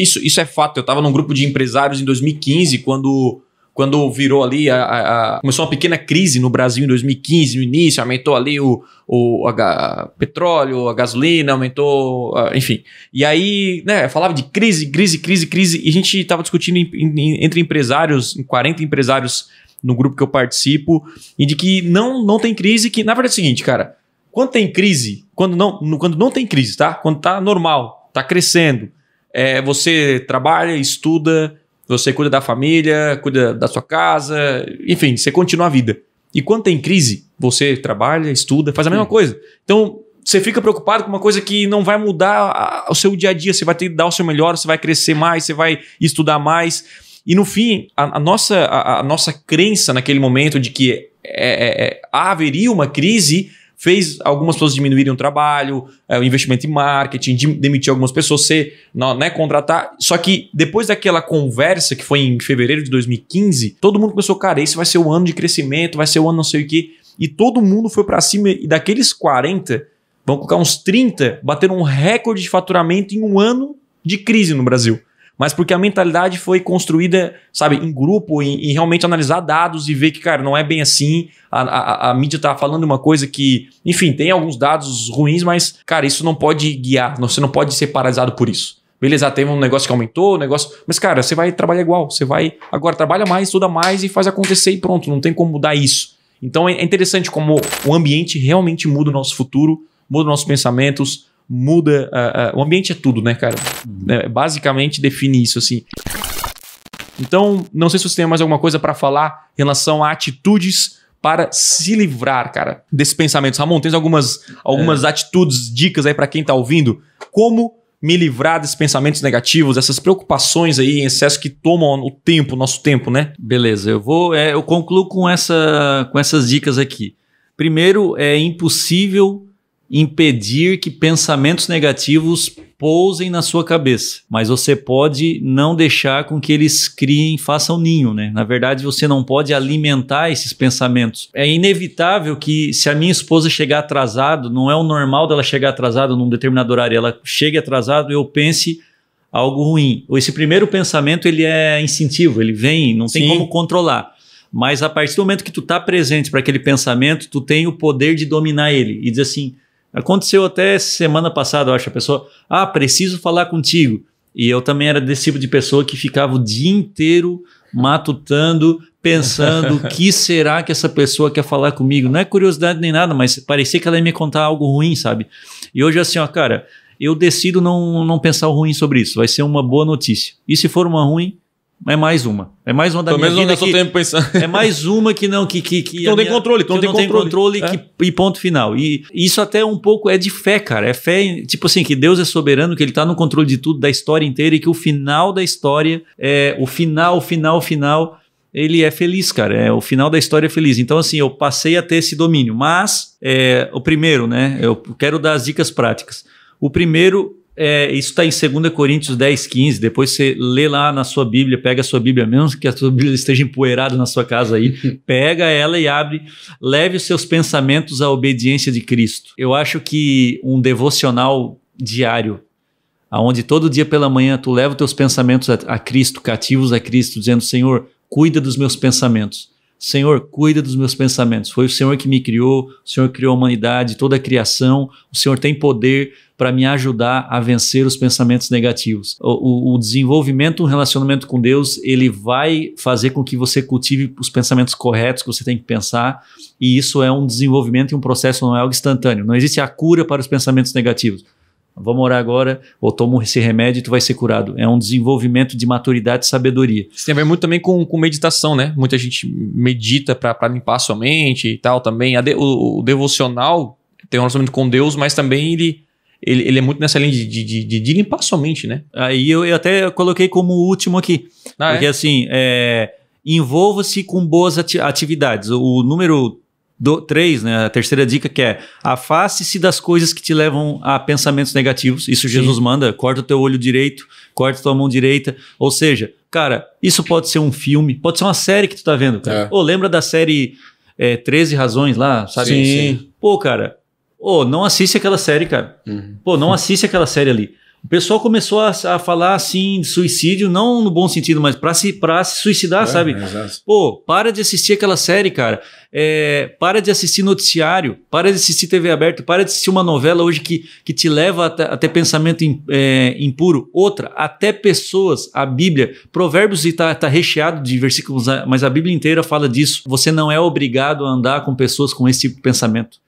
isso, isso é fato. Eu estava num grupo de empresários em 2015, quando quando virou ali, a, a, a, começou uma pequena crise no Brasil em 2015, no início, aumentou ali o, o a, petróleo, a gasolina, aumentou, enfim. E aí, né, falava de crise, crise, crise, crise, e a gente estava discutindo em, em, entre empresários, 40 empresários no grupo que eu participo, e de que não, não tem crise, que na verdade é o seguinte, cara, quando tem crise, quando não, quando não tem crise, tá? Quando tá normal, tá crescendo, é, você trabalha, estuda, você cuida da família, cuida da sua casa, enfim, você continua a vida. E quando tem crise, você trabalha, estuda, faz a mesma Sim. coisa. Então, você fica preocupado com uma coisa que não vai mudar o seu dia a dia. Você vai ter que dar o seu melhor, você vai crescer mais, você vai estudar mais. E no fim, a, a nossa, a, a, nossa crença naquele momento de que é, é, é, haveria uma crise fez algumas pessoas diminuírem o trabalho, é, o investimento em marketing, de, demitir algumas pessoas, ser, não, né, contratar. Só que depois daquela conversa que foi em fevereiro de 2015, todo mundo começou, cara, esse vai ser o ano de crescimento, vai ser o ano não sei o quê. E todo mundo foi para cima e daqueles 40, vão colocar uns 30, bateram um recorde de faturamento em um ano de crise no Brasil mas porque a mentalidade foi construída, sabe, em grupo, em, realmente analisar dados e ver que, cara, não é bem assim. A, a, a mídia está falando uma coisa que, enfim, tem alguns dados ruins, mas, cara, isso não pode guiar, você não pode ser paralisado por isso. Beleza, teve um negócio que aumentou, um negócio. Mas, cara, você vai trabalhar igual. Você vai. Agora, trabalha mais, estuda mais e faz acontecer e pronto. Não tem como mudar isso. Então, é, é interessante como o ambiente realmente muda o nosso futuro, muda os nossos pensamentos, muda. o ambiente é tudo, né, cara? Uhum. É, basicamente define isso, assim. Então, não sei se você tem mais alguma coisa para falar em relação a atitudes para se livrar, cara, desses pensamentos. Ramon, tens algumas, algumas é. atitudes, dicas aí para quem tá ouvindo? Como me livrar desses pensamentos negativos, dessas preocupações aí em excesso que tomam o tempo, nosso tempo, né? Beleza, eu vou, é, eu concluo com, essa, com essas dicas aqui. Primeiro, é impossível impedir que pensamentos negativos pousem na sua cabeça, mas você pode não deixar com que eles criem, façam ninho, né? Na verdade, você não pode alimentar esses pensamentos. É inevitável que se a minha esposa chegar atrasado, não é o normal dela chegar atrasada num determinado horário, ela chegue atrasado, eu pense algo ruim. Esse primeiro pensamento ele é instintivo, ele vem, não tem Sim. como controlar. Mas a partir do momento que tu tá presente para aquele pensamento, tu tem o poder de dominar ele e dizer assim: Aconteceu até semana passada, eu acho, a pessoa, ah, preciso falar contigo. E eu também era desse tipo de pessoa que ficava o dia inteiro matutando, pensando o que será que essa pessoa quer falar comigo. Não é curiosidade nem nada, mas parecia que ela ia me contar algo ruim, sabe? E hoje assim, ó, cara, eu decido não, não pensar o ruim sobre isso. Vai ser uma boa notícia. E se for uma ruim, é mais uma. É mais uma da Pelo minha vida. que, tempo pensando. É mais uma que não que que, que, que não tem controle, que não, tem, não controle. tem controle é? e ponto final. E isso até um pouco é de fé, cara. É fé, tipo assim, que Deus é soberano, que ele tá no controle de tudo, da história inteira e que o final da história é o final, final, final, ele é feliz, cara. É o final da história é feliz. Então assim, eu passei a ter esse domínio, mas é, o primeiro, né? Eu quero dar as dicas práticas. O primeiro é, isso está em 2 Coríntios 10, 15. Depois você lê lá na sua Bíblia, pega a sua Bíblia, mesmo que a sua Bíblia esteja empoeirada na sua casa aí, pega ela e abre. Leve os seus pensamentos à obediência de Cristo. Eu acho que um devocional diário aonde todo dia pela manhã tu leva os teus pensamentos a, a, Cristo, cativos a Cristo, dizendo: Senhor, cuida dos meus pensamentos. Senhor, cuida dos meus pensamentos. Foi o Senhor que me criou, o Senhor criou a humanidade, toda a criação, o Senhor tem poder, para me ajudar a vencer os pensamentos negativos. O, o, o desenvolvimento, um relacionamento com Deus, ele vai fazer com que você cultive os pensamentos corretos que você tem que pensar, e isso é um desenvolvimento e um processo, não é algo instantâneo. Não existe a cura para os pensamentos negativos. Vamos orar agora, ou toma esse remédio e tu vai ser curado. É um desenvolvimento de maturidade e sabedoria. Isso tem a ver muito também com, com meditação, né? Muita gente medita para limpar a sua mente e tal também. De, o, o, devocional tem um relacionamento com Deus, mas também ele ele, ele é muito nessa linha de, de, de, de limpar somente, né? Aí eu, eu, até coloquei como último aqui. Ah, é? porque é? assim, é, envolva-se com boas ati atividades. O, número 3, né, a terceira dica que é afaste-se das coisas que te levam a pensamentos negativos. Isso Jesus Sim. manda, corta o teu olho direito, corta tua mão direita. Ou seja, cara, isso pode ser um filme, pode ser uma série que tu tá vendo, cara. É. Ou lembra da série é, 13 Razões lá, sabe? Sim. Pô, cara, Ô, oh, não assiste aquela série, cara. Uhum. Pô, não assiste aquela série ali. O pessoal começou a, a, falar assim de suicídio, não no bom sentido, mas para se, pra se suicidar, é, sabe? É, Pô, para de assistir aquela série, cara. É, para de assistir noticiário, para de assistir TV aberta, para de assistir uma novela hoje que, que te leva até, até pensamento in, é, impuro. Outra, até pessoas, a Bíblia, Provérbios está tá recheado de versículos, mas a Bíblia inteira fala disso. Você não é obrigado a andar com pessoas com esse tipo de pensamento.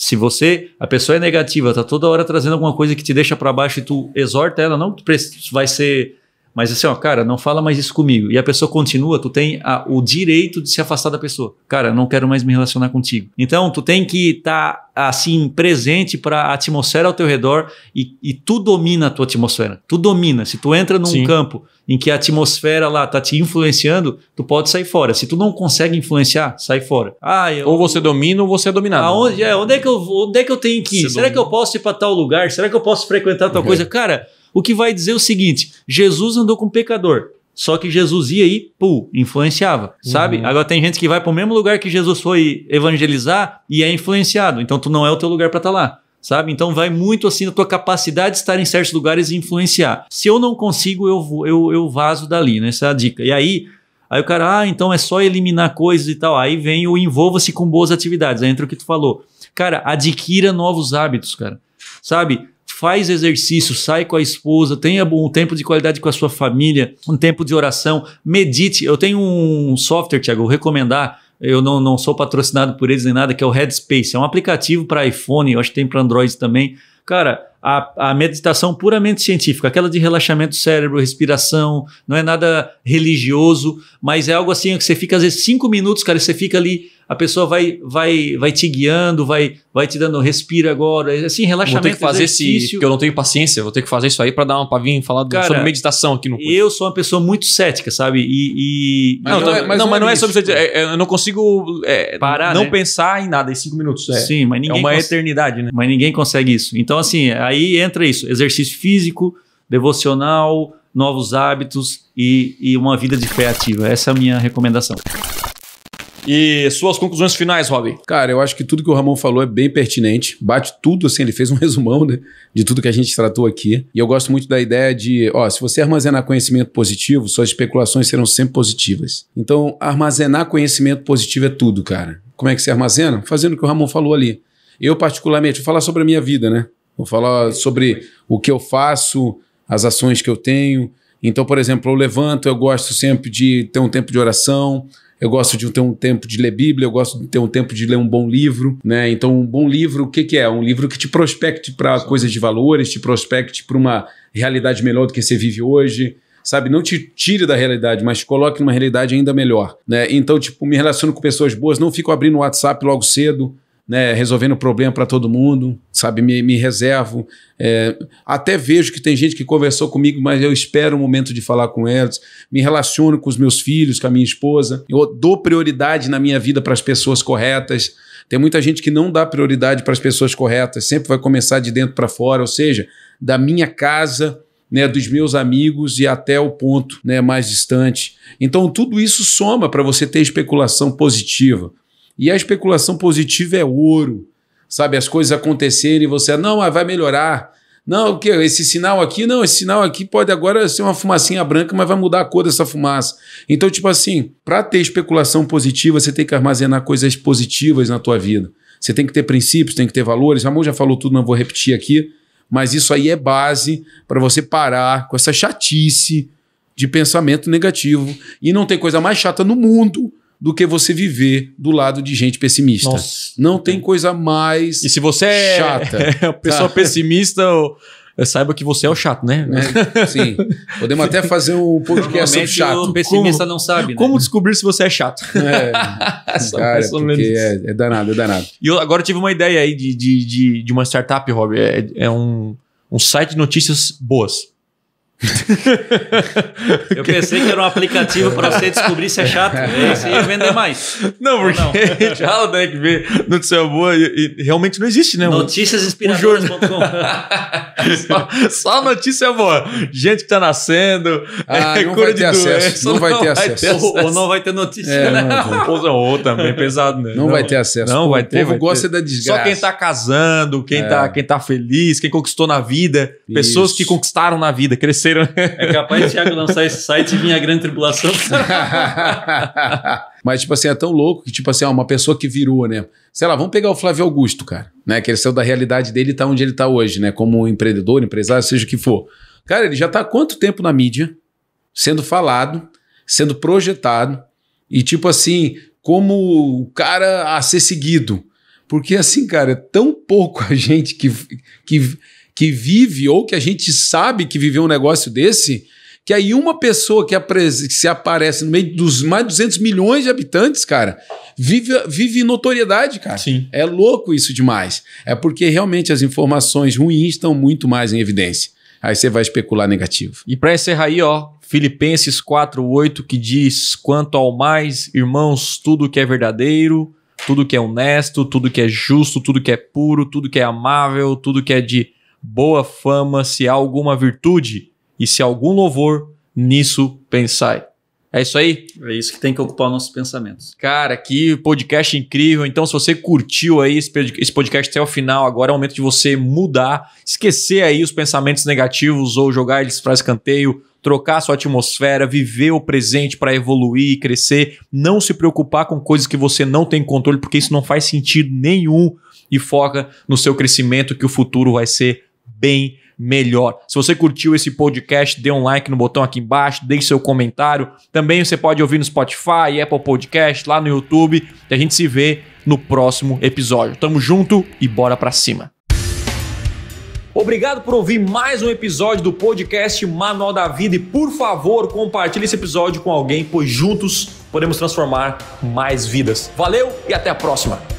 Se você, a pessoa é negativa, tá toda hora trazendo alguma coisa que te deixa para baixo e tu exorta ela, não que tu vai ser mas assim, ó, cara, não fala mais isso comigo. E a pessoa continua, tu tem a, o direito de se afastar da pessoa. Cara, não quero mais me relacionar contigo. Então, tu tem que estar tá assim presente para a atmosfera ao teu redor e, e, tu domina a tua atmosfera. Tu domina. Se tu entra num Sim. campo em que a atmosfera lá tá te influenciando, tu pode sair fora. Se tu não consegue influenciar, sai fora. Ah, eu, ou você domina ou você é dominado. Aonde, é, onde, é que eu, onde é que eu tenho que ir? Você Será domina. que eu posso ir para tal lugar? Será que eu posso frequentar tal uhum. coisa? Cara, o que vai dizer o seguinte: Jesus andou com pecador. Só que Jesus ia aí, pô, influenciava, sabe? Uhum. Agora tem gente que vai para o mesmo lugar que Jesus foi evangelizar e é influenciado. Então tu não é o teu lugar para estar tá lá sabe? Então vai muito assim na tua capacidade de estar em certos lugares e influenciar. Se eu não consigo, eu, eu, eu vaso dali, né? Essa é a dica. E aí, aí o cara, ah, então é só eliminar coisas e tal. Aí vem o envolva-se com boas atividades, aí é entra o que tu falou. Cara, adquira novos hábitos, cara. Sabe? faz exercício, sai com a esposa, tenha um tempo de qualidade com a sua família, um tempo de oração, medite. Eu tenho um software, Tiago, vou recomendar. Eu não, não sou patrocinado por eles nem nada, que é o Headspace. É um aplicativo para iPhone, eu acho que tem para Android também. Cara, a, a, meditação puramente científica, aquela de relaxamento do cérebro, respiração, não é nada religioso, mas é algo assim que você fica às vezes cinco minutos, cara, e você fica ali a pessoa vai vai vai te guiando, vai vai te dando respira agora, assim, relaxamento. Vou ter que fazer exercício. esse, porque eu não tenho paciência, vou ter que fazer isso aí para dar uma para vir falar Cara, sobre meditação aqui no curso. Eu sou uma pessoa muito cética, sabe? E, e... Mas não, não, é, mas não, não, mas não é, é sobre isso, tipo, é, é, eu não consigo é, parar, não né? pensar em nada em cinco minutos. É. Sim, mas ninguém é uma eternidade, né? Mas ninguém consegue isso. Então assim, aí entra isso, exercício físico, devocional, novos hábitos e, e uma vida de fé ativa. Essa é a minha recomendação. E suas conclusões finais, Robin? Cara, eu acho que tudo que o Ramon falou é bem pertinente. Bate tudo, assim, ele fez um resumão, né? De tudo que a gente tratou aqui. E eu gosto muito da ideia de, ó, se você armazenar conhecimento positivo, suas especulações serão sempre positivas. Então, armazenar conhecimento positivo é tudo, cara. Como é que se armazena? Fazendo o que o Ramon falou ali. Eu, particularmente, vou falar sobre a minha vida, né? Vou falar sobre o que eu faço, as ações que eu tenho. Então, por exemplo, eu levanto, eu gosto sempre de ter um tempo de oração eu gosto de ter um tempo de ler Bíblia, eu gosto de ter um tempo de ler um bom livro, né? Então, um bom livro, o que, que é? Um livro que te prospecte para coisas de valores, te prospecte para uma realidade melhor do que você vive hoje, sabe? Não te tire da realidade, mas coloque numa realidade ainda melhor, né? Então, tipo, me relaciono com pessoas boas, não fico abrindo o WhatsApp logo cedo, né, resolvendo problema para todo mundo, sabe? Me, me reservo. É, até vejo que tem gente que conversou comigo, mas eu espero o um momento de falar com eles, Me relaciono com os meus filhos, com a minha esposa. Eu dou prioridade na minha vida para as pessoas corretas. Tem muita gente que não dá prioridade para as pessoas corretas, sempre vai começar de dentro para fora, ou seja, da minha casa. Né, dos meus amigos e até o ponto né, mais distante. Então, tudo isso soma para você ter especulação positiva. E a especulação positiva é ouro. Sabe, as coisas acontecerem e você, não, mas vai melhorar. Não, o que? Esse sinal aqui, não, esse sinal aqui pode agora ser uma fumacinha branca, mas vai mudar a cor dessa fumaça. Então, tipo assim, para ter especulação positiva, você tem que armazenar coisas positivas na tua vida. Você tem que ter princípios, tem que ter valores. Ramon já falou tudo, não vou repetir aqui, mas isso aí é base para você parar com essa chatice de pensamento negativo. E não tem coisa mais chata no mundo do que você viver do lado de gente pessimista. Nossa. Não tem coisa mais. E se você é chata, é pessoa tá? pessimista, saiba que você é o chato, né? É, sim. Podemos até fazer um podcast sobre chato. O pessimista como, não sabe. Né? Como descobrir se você é chato? É, cara, é, é, danado, é danado. E eu agora tive uma ideia aí de, de, de, de uma startup, Rob. É, é um, um site de notícias boas. eu pensei que era um aplicativo para você descobrir se é chato. Né? e vender mais. Não, porque não. a gente que vê notícia boa e, e realmente não existe, né? Notícias inspiradoras.com. só, só, notícia boa. Gente que está nascendo. Ah, é, não cura vai ter acesso. Não, vai ter acesso. Ou, ou, não vai ter notícia. É, né? Ou, ou também pesado, né? Não, não vai ter acesso. Não vai ter. O povo vai gosta ter. da desgraça. Só quem está casando, quem, está é. quem tá feliz, quem conquistou na vida, Isso. pessoas que conquistaram na vida, cresceram financeiro. É capaz de Thiago lançar esse site e vir a grande tribulação. Mas, tipo assim, é tão louco que, tipo assim, uma pessoa que virou, né? Sei lá, vamos pegar o Flávio Augusto, cara, né? Que ele saiu da realidade dele e tá onde ele tá hoje, né? Como empreendedor, empresário, seja o que for. Cara, ele já tá há quanto tempo na mídia, sendo falado, sendo projetado, e tipo assim, como o cara a ser seguido. Porque assim, cara, é tão pouco a gente que, que que vive ou que a gente sabe que viveu um negócio desse, que aí uma pessoa que, se aparece no meio dos mais de 200 milhões de habitantes, cara, vive, vive notoriedade, cara. Sim. É louco isso demais. É porque realmente as informações ruins estão muito mais em evidência. Aí você vai especular negativo. E para encerrar aí, ó, Filipenses 4:8 que diz: "Quanto ao mais, irmãos, tudo que é verdadeiro, tudo que é honesto, tudo que é justo, tudo que é puro, tudo que é amável, tudo que é de boa fama, se há alguma virtude e se há algum louvor, nisso pensai. É isso aí? É isso que tem que ocupar nossos pensamentos. Cara, que podcast incrível. Então, se você curtiu aí esse podcast até o final, agora é o momento de você mudar, esquecer aí os pensamentos negativos ou jogar eles para escanteio, trocar sua atmosfera, viver o presente para evoluir e crescer, não se preocupar com coisas que você não tem controle, porque isso não faz sentido nenhum e foca no seu crescimento que o futuro vai ser bem melhor. Se você curtiu esse podcast, dê um like no botão aqui embaixo, deixe seu comentário. Também você pode ouvir no Spotify, Apple Podcast, lá no YouTube. E a gente se vê no próximo episódio. Tamo junto e bora pra cima. Obrigado por ouvir mais um episódio do podcast Manual da Vida e por favor, compartilhe esse episódio com alguém, pois juntos podemos transformar mais vidas. Valeu e até a próxima.